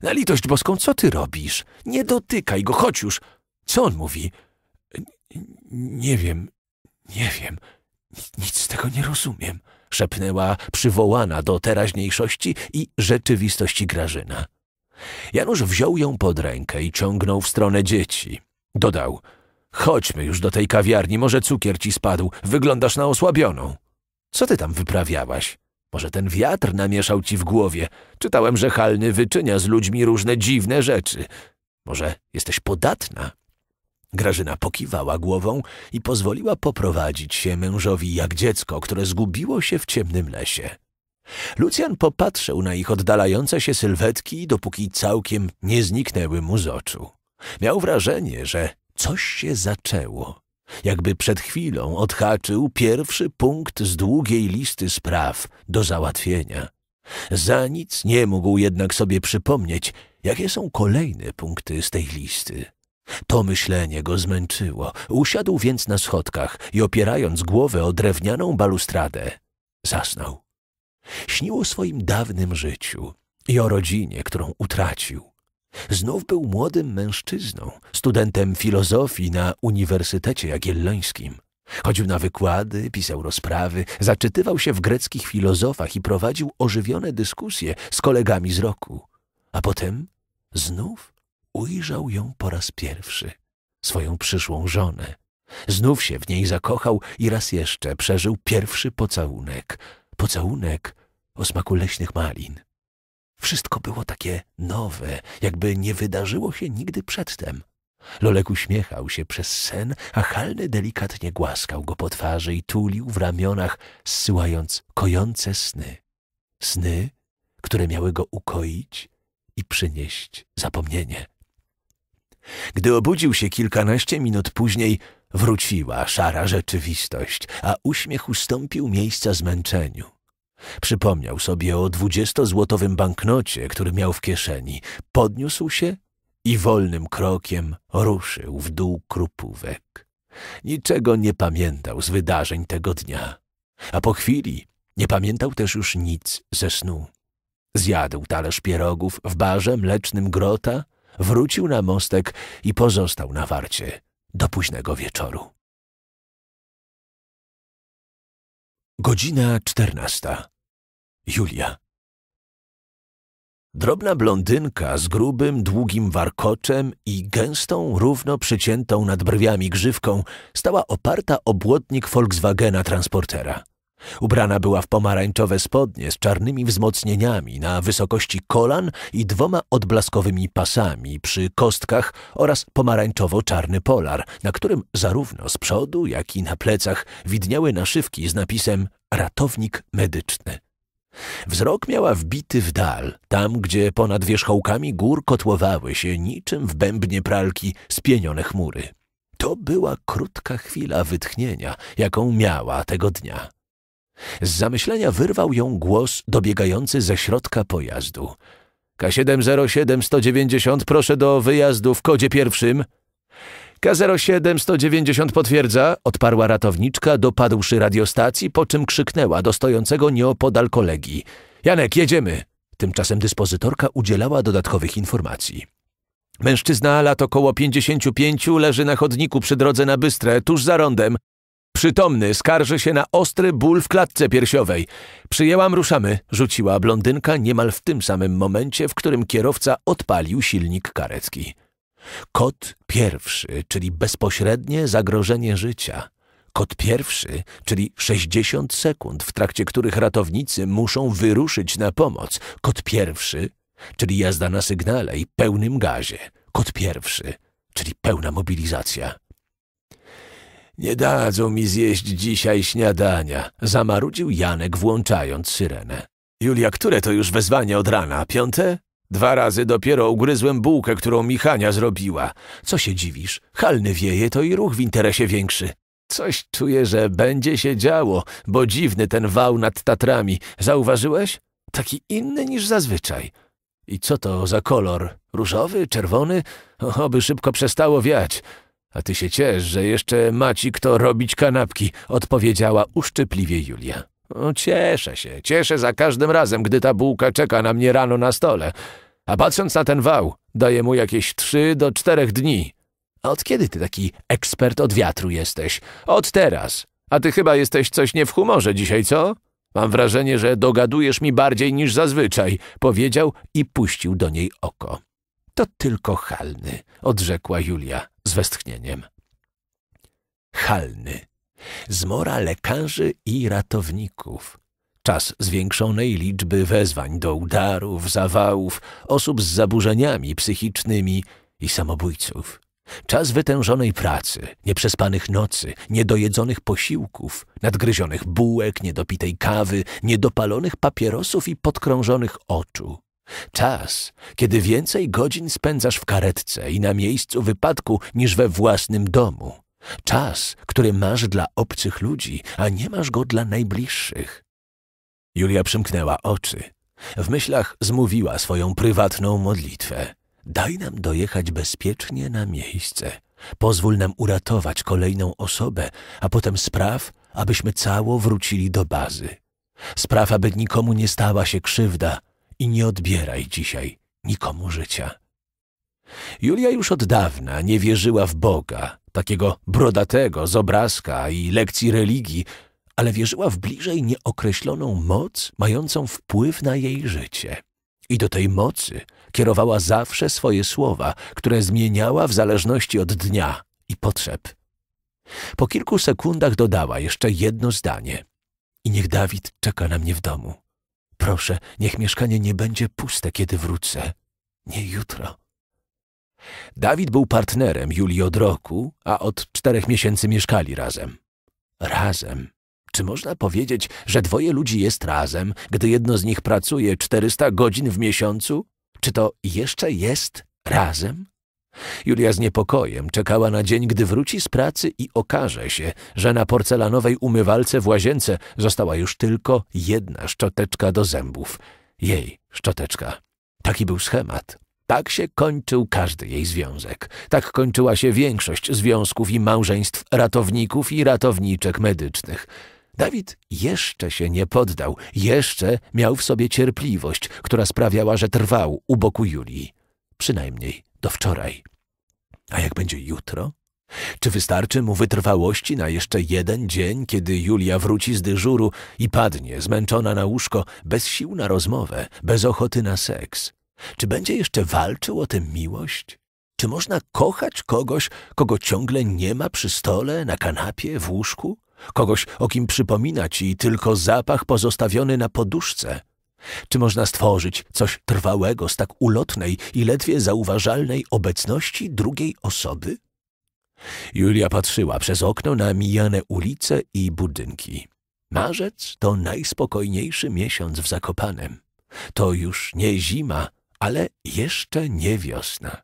Na litość boską, co ty robisz? Nie dotykaj go, chodź już! Co on mówi? Nie wiem, nie wiem, nic z tego nie rozumiem, szepnęła przywołana do teraźniejszości i rzeczywistości Grażyna. Janusz wziął ją pod rękę i ciągnął w stronę dzieci. Dodał, chodźmy już do tej kawiarni, może cukier ci spadł, wyglądasz na osłabioną. Co ty tam wyprawiałaś? Może ten wiatr namieszał ci w głowie? Czytałem, że Halny wyczynia z ludźmi różne dziwne rzeczy. Może jesteś podatna? Grażyna pokiwała głową i pozwoliła poprowadzić się mężowi jak dziecko, które zgubiło się w ciemnym lesie. Lucjan popatrzył na ich oddalające się sylwetki, dopóki całkiem nie zniknęły mu z oczu. Miał wrażenie, że coś się zaczęło. Jakby przed chwilą odhaczył pierwszy punkt z długiej listy spraw do załatwienia. Za nic nie mógł jednak sobie przypomnieć, jakie są kolejne punkty z tej listy. To myślenie go zmęczyło. Usiadł więc na schodkach i opierając głowę o drewnianą balustradę, zasnął. Śnił o swoim dawnym życiu i o rodzinie, którą utracił. Znów był młodym mężczyzną, studentem filozofii na Uniwersytecie Jagiellońskim. Chodził na wykłady, pisał rozprawy, zaczytywał się w greckich filozofach i prowadził ożywione dyskusje z kolegami z roku. A potem znów ujrzał ją po raz pierwszy, swoją przyszłą żonę. Znów się w niej zakochał i raz jeszcze przeżył pierwszy pocałunek, pocałunek o smaku leśnych malin. Wszystko było takie nowe, jakby nie wydarzyło się nigdy przedtem. Lolek uśmiechał się przez sen, a Halny delikatnie głaskał go po twarzy i tulił w ramionach, zsyłając kojące sny. Sny, które miały go ukoić i przynieść zapomnienie. Gdy obudził się kilkanaście minut później, wróciła szara rzeczywistość, a uśmiech ustąpił miejsca zmęczeniu. Przypomniał sobie o dwudziestozłotowym banknocie, który miał w kieszeni. Podniósł się i wolnym krokiem ruszył w dół krupówek. Niczego nie pamiętał z wydarzeń tego dnia, a po chwili nie pamiętał też już nic ze snu. Zjadł talerz pierogów w barze mlecznym grota Wrócił na mostek i pozostał na warcie do późnego wieczoru. Godzina czternasta. Julia. Drobna blondynka z grubym, długim warkoczem i gęstą, równo przyciętą nad brwiami grzywką stała oparta o błotnik Volkswagena transportera. Ubrana była w pomarańczowe spodnie z czarnymi wzmocnieniami na wysokości kolan i dwoma odblaskowymi pasami przy kostkach oraz pomarańczowo-czarny polar, na którym zarówno z przodu, jak i na plecach widniały naszywki z napisem Ratownik medyczny. Wzrok miała wbity w dal, tam gdzie ponad wierzchołkami gór kotłowały się niczym w bębnie pralki spienione chmury. To była krótka chwila wytchnienia, jaką miała tego dnia. Z zamyślenia wyrwał ją głos dobiegający ze środka pojazdu. K707190 proszę do wyjazdu w kodzie pierwszym. K07190 potwierdza, odparła ratowniczka, dopadłszy radiostacji, po czym krzyknęła do stojącego nieopodal kolegi. Janek, jedziemy! Tymczasem dyspozytorka udzielała dodatkowych informacji. Mężczyzna, lat około 55, leży na chodniku przy drodze na Bystrę, tuż za rondem. Przytomny skarży się na ostry ból w klatce piersiowej. Przyjęłam, ruszamy, rzuciła blondynka niemal w tym samym momencie, w którym kierowca odpalił silnik karecki. Kot pierwszy, czyli bezpośrednie zagrożenie życia. Kot pierwszy, czyli 60 sekund, w trakcie których ratownicy muszą wyruszyć na pomoc. Kot pierwszy, czyli jazda na sygnale i pełnym gazie. Kot pierwszy, czyli pełna mobilizacja. Nie dadzą mi zjeść dzisiaj śniadania, zamarudził Janek włączając syrenę. Julia, które to już wezwanie od rana? Piąte? Dwa razy dopiero ugryzłem bułkę, którą Michania zrobiła. Co się dziwisz? Halny wieje, to i ruch w interesie większy. Coś czuję, że będzie się działo, bo dziwny ten wał nad Tatrami. Zauważyłeś? Taki inny niż zazwyczaj. I co to za kolor? Różowy? Czerwony? Oby szybko przestało wiać. A ty się ciesz, że jeszcze maci kto robić kanapki, odpowiedziała uszczypliwie Julia. O, cieszę się, cieszę za każdym razem, gdy ta bułka czeka na mnie rano na stole. A patrząc na ten wał, daję mu jakieś trzy do czterech dni. A od kiedy ty taki ekspert od wiatru jesteś? Od teraz. A ty chyba jesteś coś nie w humorze dzisiaj, co? Mam wrażenie, że dogadujesz mi bardziej niż zazwyczaj, powiedział i puścił do niej oko. To tylko halny, odrzekła Julia z westchnieniem. Halny. Zmora lekarzy i ratowników. Czas zwiększonej liczby wezwań do udarów, zawałów, osób z zaburzeniami psychicznymi i samobójców. Czas wytężonej pracy, nieprzespanych nocy, niedojedzonych posiłków, nadgryzionych bułek, niedopitej kawy, niedopalonych papierosów i podkrążonych oczu. Czas, kiedy więcej godzin spędzasz w karetce i na miejscu wypadku niż we własnym domu. Czas, który masz dla obcych ludzi, a nie masz go dla najbliższych. Julia przymknęła oczy. W myślach zmówiła swoją prywatną modlitwę. Daj nam dojechać bezpiecznie na miejsce. Pozwól nam uratować kolejną osobę, a potem spraw, abyśmy cało wrócili do bazy. Spraw, aby nikomu nie stała się krzywda, i nie odbieraj dzisiaj nikomu życia. Julia już od dawna nie wierzyła w Boga, takiego brodatego z obrazka i lekcji religii, ale wierzyła w bliżej nieokreśloną moc mającą wpływ na jej życie. I do tej mocy kierowała zawsze swoje słowa, które zmieniała w zależności od dnia i potrzeb. Po kilku sekundach dodała jeszcze jedno zdanie. I niech Dawid czeka na mnie w domu. Proszę, niech mieszkanie nie będzie puste, kiedy wrócę. Nie jutro. Dawid był partnerem Julii od roku, a od czterech miesięcy mieszkali razem. Razem. Czy można powiedzieć, że dwoje ludzi jest razem, gdy jedno z nich pracuje 400 godzin w miesiącu? Czy to jeszcze jest razem? Julia z niepokojem czekała na dzień, gdy wróci z pracy i okaże się, że na porcelanowej umywalce w łazience została już tylko jedna szczoteczka do zębów. Jej szczoteczka. Taki był schemat. Tak się kończył każdy jej związek. Tak kończyła się większość związków i małżeństw ratowników i ratowniczek medycznych. Dawid jeszcze się nie poddał, jeszcze miał w sobie cierpliwość, która sprawiała, że trwał u boku Julii przynajmniej do wczoraj. A jak będzie jutro? Czy wystarczy mu wytrwałości na jeszcze jeden dzień, kiedy Julia wróci z dyżuru i padnie zmęczona na łóżko, bez sił na rozmowę, bez ochoty na seks? Czy będzie jeszcze walczył o tę miłość? Czy można kochać kogoś, kogo ciągle nie ma przy stole, na kanapie, w łóżku? Kogoś, o kim przypominać i tylko zapach pozostawiony na poduszce – czy można stworzyć coś trwałego z tak ulotnej i ledwie zauważalnej obecności drugiej osoby? Julia patrzyła przez okno na mijane ulice i budynki. Marzec to najspokojniejszy miesiąc w Zakopanem. To już nie zima, ale jeszcze nie wiosna.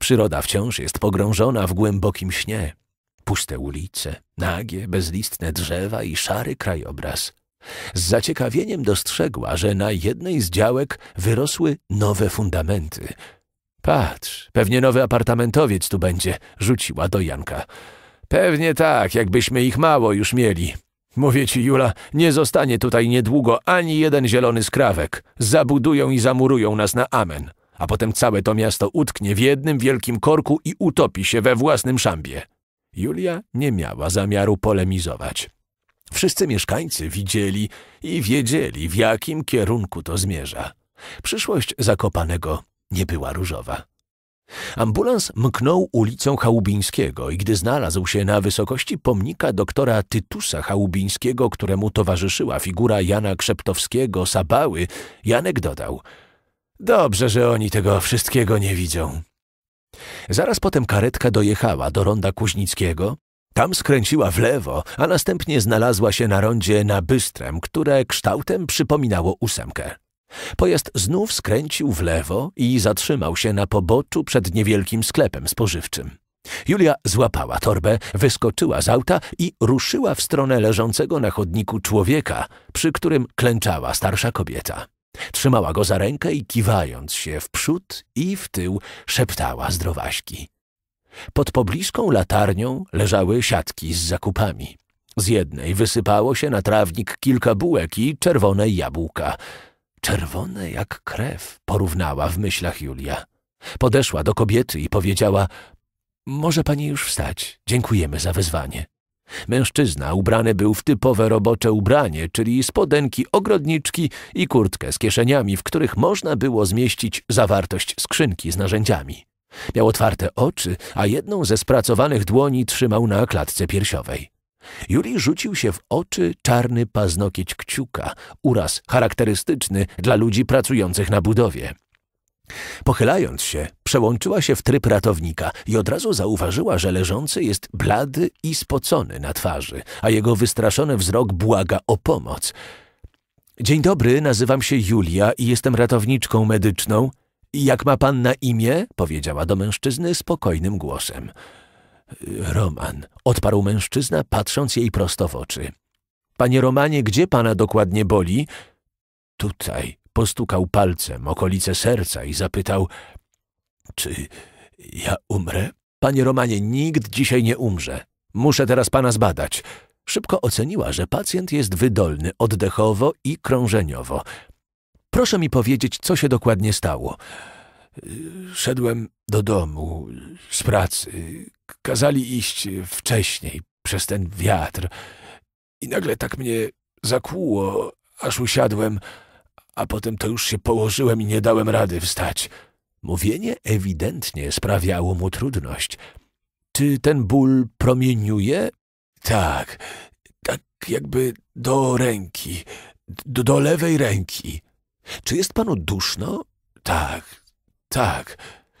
Przyroda wciąż jest pogrążona w głębokim śnie. Puste ulice, nagie, bezlistne drzewa i szary krajobraz. Z zaciekawieniem dostrzegła, że na jednej z działek wyrosły nowe fundamenty. Patrz, pewnie nowy apartamentowiec tu będzie, rzuciła do Janka. Pewnie tak, jakbyśmy ich mało już mieli. Mówię ci, Jula, nie zostanie tutaj niedługo ani jeden zielony skrawek. Zabudują i zamurują nas na amen, a potem całe to miasto utknie w jednym wielkim korku i utopi się we własnym szambie. Julia nie miała zamiaru polemizować. Wszyscy mieszkańcy widzieli i wiedzieli, w jakim kierunku to zmierza. Przyszłość Zakopanego nie była różowa. Ambulans mknął ulicą Chałubińskiego i gdy znalazł się na wysokości pomnika doktora Tytusa Chałubińskiego, któremu towarzyszyła figura Jana Krzeptowskiego, Sabały, Janek dodał Dobrze, że oni tego wszystkiego nie widzą. Zaraz potem karetka dojechała do ronda Kuźnickiego, tam skręciła w lewo, a następnie znalazła się na rondzie na Bystrem, które kształtem przypominało ósemkę. Pojazd znów skręcił w lewo i zatrzymał się na poboczu przed niewielkim sklepem spożywczym. Julia złapała torbę, wyskoczyła z auta i ruszyła w stronę leżącego na chodniku człowieka, przy którym klęczała starsza kobieta. Trzymała go za rękę i kiwając się w przód i w tył szeptała zdrowaśki. Pod pobliską latarnią leżały siatki z zakupami. Z jednej wysypało się na trawnik kilka bułek i czerwone jabłka. Czerwone jak krew, porównała w myślach Julia. Podeszła do kobiety i powiedziała – może pani już wstać, dziękujemy za wezwanie. Mężczyzna ubrany był w typowe robocze ubranie, czyli spodenki ogrodniczki i kurtkę z kieszeniami, w których można było zmieścić zawartość skrzynki z narzędziami. Miał otwarte oczy, a jedną ze spracowanych dłoni trzymał na klatce piersiowej. Julii rzucił się w oczy czarny paznokieć kciuka, uraz charakterystyczny dla ludzi pracujących na budowie. Pochylając się, przełączyła się w tryb ratownika i od razu zauważyła, że leżący jest blady i spocony na twarzy, a jego wystraszony wzrok błaga o pomoc. Dzień dobry, nazywam się Julia i jestem ratowniczką medyczną. Jak ma pan na imię? powiedziała do mężczyzny spokojnym głosem. Roman, odparł mężczyzna, patrząc jej prosto w oczy. Panie Romanie, gdzie pana dokładnie boli? Tutaj, postukał palcem okolice serca i zapytał: Czy ja umrę? Panie Romanie, nikt dzisiaj nie umrze. Muszę teraz pana zbadać. Szybko oceniła, że pacjent jest wydolny oddechowo i krążeniowo. Proszę mi powiedzieć, co się dokładnie stało. Szedłem do domu z pracy. Kazali iść wcześniej przez ten wiatr. I nagle tak mnie zakłuło, aż usiadłem, a potem to już się położyłem i nie dałem rady wstać. Mówienie ewidentnie sprawiało mu trudność. Czy ten ból promieniuje? Tak, tak jakby do ręki, do, do lewej ręki. Czy jest panu duszno? Tak, tak.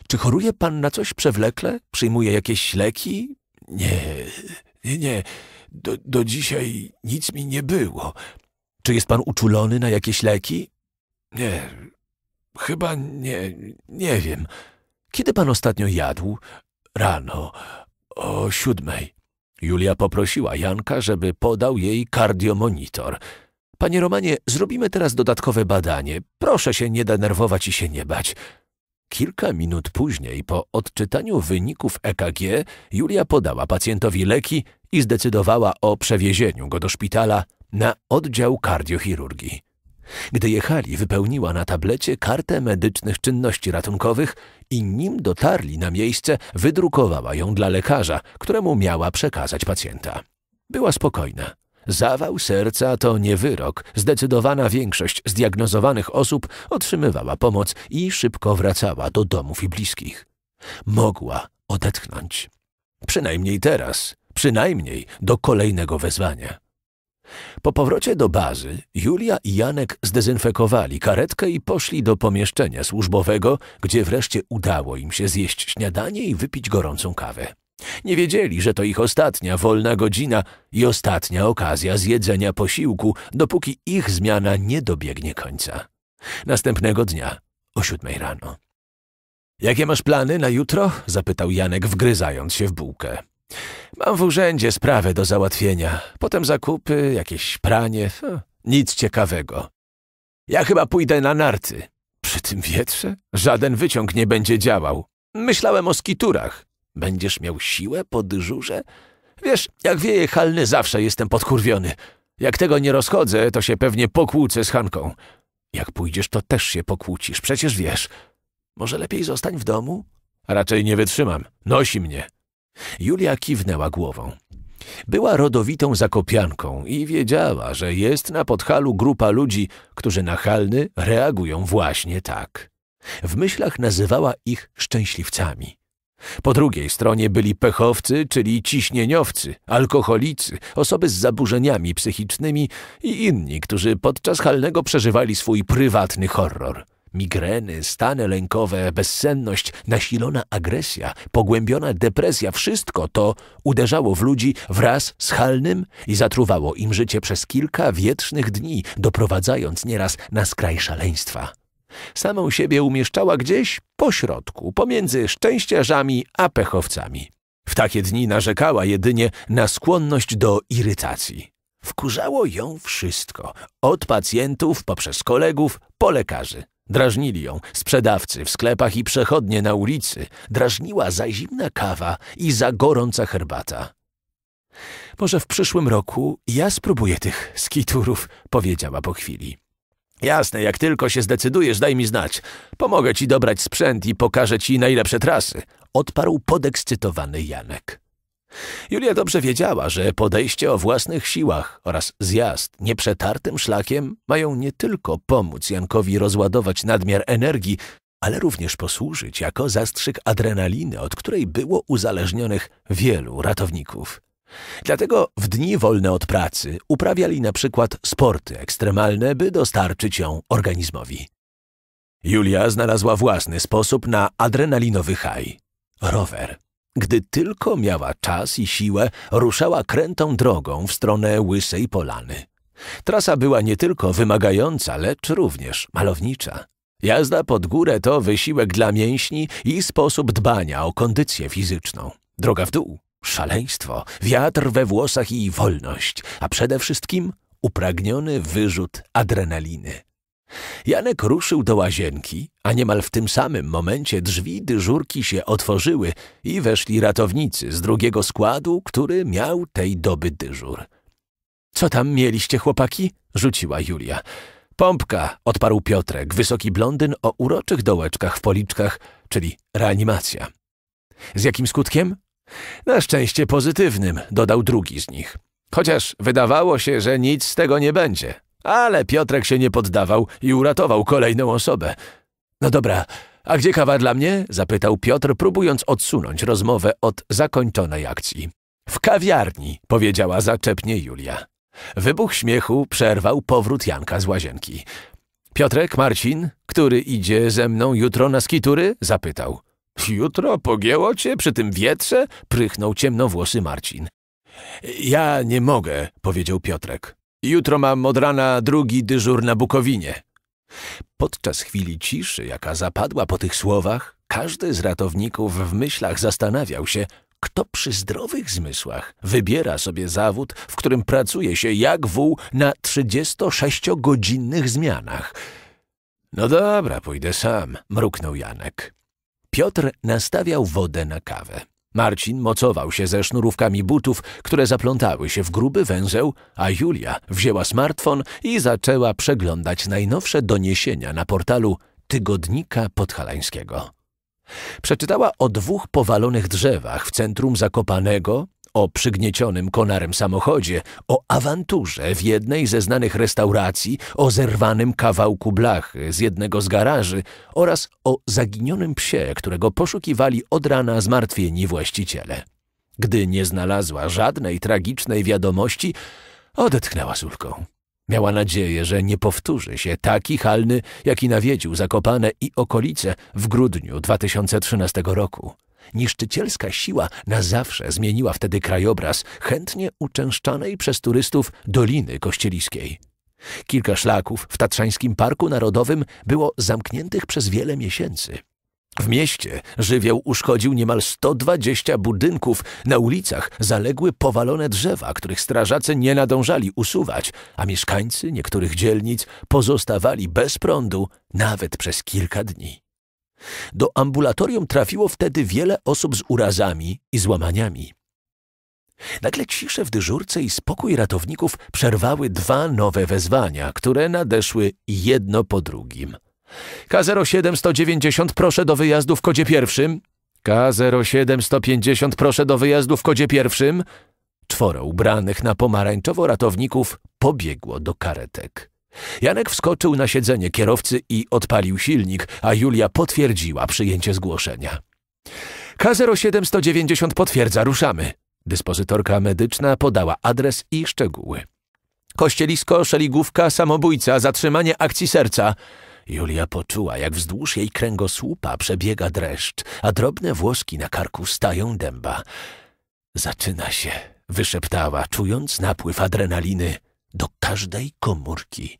Czy choruje pan na coś przewlekle? Przyjmuje jakieś leki? Nie, nie, nie. Do, do dzisiaj nic mi nie było. Czy jest pan uczulony na jakieś leki? Nie, chyba nie, nie wiem. Kiedy pan ostatnio jadł? Rano, o siódmej. Julia poprosiła Janka, żeby podał jej kardiomonitor – Panie Romanie, zrobimy teraz dodatkowe badanie. Proszę się nie denerwować i się nie bać. Kilka minut później, po odczytaniu wyników EKG, Julia podała pacjentowi leki i zdecydowała o przewiezieniu go do szpitala na oddział kardiochirurgii. Gdy jechali, wypełniła na tablecie kartę medycznych czynności ratunkowych i nim dotarli na miejsce, wydrukowała ją dla lekarza, któremu miała przekazać pacjenta. Była spokojna. Zawał serca to nie wyrok. Zdecydowana większość zdiagnozowanych osób otrzymywała pomoc i szybko wracała do domów i bliskich. Mogła odetchnąć. Przynajmniej teraz, przynajmniej do kolejnego wezwania. Po powrocie do bazy Julia i Janek zdezynfekowali karetkę i poszli do pomieszczenia służbowego, gdzie wreszcie udało im się zjeść śniadanie i wypić gorącą kawę. Nie wiedzieli, że to ich ostatnia wolna godzina i ostatnia okazja zjedzenia posiłku, dopóki ich zmiana nie dobiegnie końca. Następnego dnia o siódmej rano. Jakie masz plany na jutro? zapytał Janek, wgryzając się w bułkę. Mam w urzędzie sprawę do załatwienia, potem zakupy, jakieś pranie, nic ciekawego. Ja chyba pójdę na narty. Przy tym wietrze żaden wyciąg nie będzie działał. Myślałem o skiturach. Będziesz miał siłę po dyżurze? Wiesz, jak wieje halny, zawsze jestem podkurwiony. Jak tego nie rozchodzę, to się pewnie pokłócę z Hanką. Jak pójdziesz, to też się pokłócisz, przecież wiesz. Może lepiej zostań w domu? Raczej nie wytrzymam. Nosi mnie. Julia kiwnęła głową. Była rodowitą zakopianką i wiedziała, że jest na podchalu grupa ludzi, którzy na halny reagują właśnie tak. W myślach nazywała ich szczęśliwcami. Po drugiej stronie byli pechowcy, czyli ciśnieniowcy, alkoholicy, osoby z zaburzeniami psychicznymi i inni, którzy podczas halnego przeżywali swój prywatny horror. Migreny, stany lękowe, bezsenność, nasilona agresja, pogłębiona depresja wszystko to uderzało w ludzi wraz z halnym i zatruwało im życie przez kilka wietrznych dni, doprowadzając nieraz na skraj szaleństwa. Samą siebie umieszczała gdzieś pośrodku, pomiędzy szczęściarzami a pechowcami. W takie dni narzekała jedynie na skłonność do irytacji. Wkurzało ją wszystko, od pacjentów poprzez kolegów po lekarzy. Drażnili ją sprzedawcy w sklepach i przechodnie na ulicy, drażniła za zimna kawa i za gorąca herbata. Może w przyszłym roku ja spróbuję tych skiturów, powiedziała po chwili. Jasne, jak tylko się zdecydujesz, daj mi znać. Pomogę ci dobrać sprzęt i pokażę ci najlepsze trasy. Odparł podekscytowany Janek. Julia dobrze wiedziała, że podejście o własnych siłach oraz zjazd nieprzetartym szlakiem mają nie tylko pomóc Jankowi rozładować nadmiar energii, ale również posłużyć jako zastrzyk adrenaliny, od której było uzależnionych wielu ratowników. Dlatego w dni wolne od pracy uprawiali na przykład sporty ekstremalne, by dostarczyć ją organizmowi. Julia znalazła własny sposób na adrenalinowy haj rower. Gdy tylko miała czas i siłę, ruszała krętą drogą w stronę Łysej Polany. Trasa była nie tylko wymagająca, lecz również malownicza. Jazda pod górę to wysiłek dla mięśni i sposób dbania o kondycję fizyczną. Droga w dół Szaleństwo, wiatr we włosach i wolność, a przede wszystkim upragniony wyrzut adrenaliny. Janek ruszył do łazienki, a niemal w tym samym momencie drzwi dyżurki się otworzyły i weszli ratownicy z drugiego składu, który miał tej doby dyżur. Co tam mieliście, chłopaki? rzuciła Julia. Pompka, odparł Piotrek, wysoki blondyn o uroczych dołeczkach w policzkach, czyli reanimacja. Z jakim skutkiem? Na szczęście pozytywnym, dodał drugi z nich. Chociaż wydawało się, że nic z tego nie będzie. Ale Piotrek się nie poddawał i uratował kolejną osobę. No dobra, a gdzie kawa dla mnie? Zapytał Piotr, próbując odsunąć rozmowę od zakończonej akcji. W kawiarni, powiedziała zaczepnie Julia. Wybuch śmiechu przerwał powrót Janka z łazienki. Piotrek, Marcin, który idzie ze mną jutro na skitury? Zapytał. Jutro pogięło cię przy tym wietrze? Prychnął ciemnowłosy Marcin. Ja nie mogę, powiedział Piotrek. Jutro mam od rana drugi dyżur na Bukowinie. Podczas chwili ciszy, jaka zapadła po tych słowach, każdy z ratowników w myślach zastanawiał się, kto przy zdrowych zmysłach wybiera sobie zawód, w którym pracuje się jak wół na 36-godzinnych zmianach. No dobra, pójdę sam, mruknął Janek. Piotr nastawiał wodę na kawę. Marcin mocował się ze sznurówkami butów, które zaplątały się w gruby węzeł, a Julia wzięła smartfon i zaczęła przeglądać najnowsze doniesienia na portalu Tygodnika Podhalańskiego. Przeczytała o dwóch powalonych drzewach w centrum Zakopanego, o przygniecionym konarem samochodzie, o awanturze w jednej ze znanych restauracji, o zerwanym kawałku blachy z jednego z garaży oraz o zaginionym psie, którego poszukiwali od rana zmartwieni właściciele. Gdy nie znalazła żadnej tragicznej wiadomości, odetchnęła z ulgą. Miała nadzieję, że nie powtórzy się taki halny, jaki nawiedził Zakopane i okolice w grudniu 2013 roku. Niszczycielska siła na zawsze zmieniła wtedy krajobraz chętnie uczęszczanej przez turystów Doliny Kościeliskiej. Kilka szlaków w Tatrzańskim Parku Narodowym było zamkniętych przez wiele miesięcy. W mieście żywioł uszkodził niemal 120 budynków, na ulicach zaległy powalone drzewa, których strażacy nie nadążali usuwać, a mieszkańcy niektórych dzielnic pozostawali bez prądu nawet przez kilka dni. Do ambulatorium trafiło wtedy wiele osób z urazami i złamaniami. Nagle ciszę w dyżurce i spokój ratowników przerwały dwa nowe wezwania, które nadeszły jedno po drugim. K0790 proszę do wyjazdu w kodzie pierwszym. K0750 proszę do wyjazdu w kodzie pierwszym. Czworo ubranych na pomarańczowo ratowników pobiegło do karetek. Janek wskoczył na siedzenie kierowcy i odpalił silnik, a Julia potwierdziła przyjęcie zgłoszenia. k 07190 potwierdza, ruszamy. Dyspozytorka medyczna podała adres i szczegóły. Kościelisko, szeligówka, samobójca, zatrzymanie akcji serca. Julia poczuła, jak wzdłuż jej kręgosłupa przebiega dreszcz, a drobne włoski na karku stają dęba. Zaczyna się, wyszeptała, czując napływ adrenaliny do każdej komórki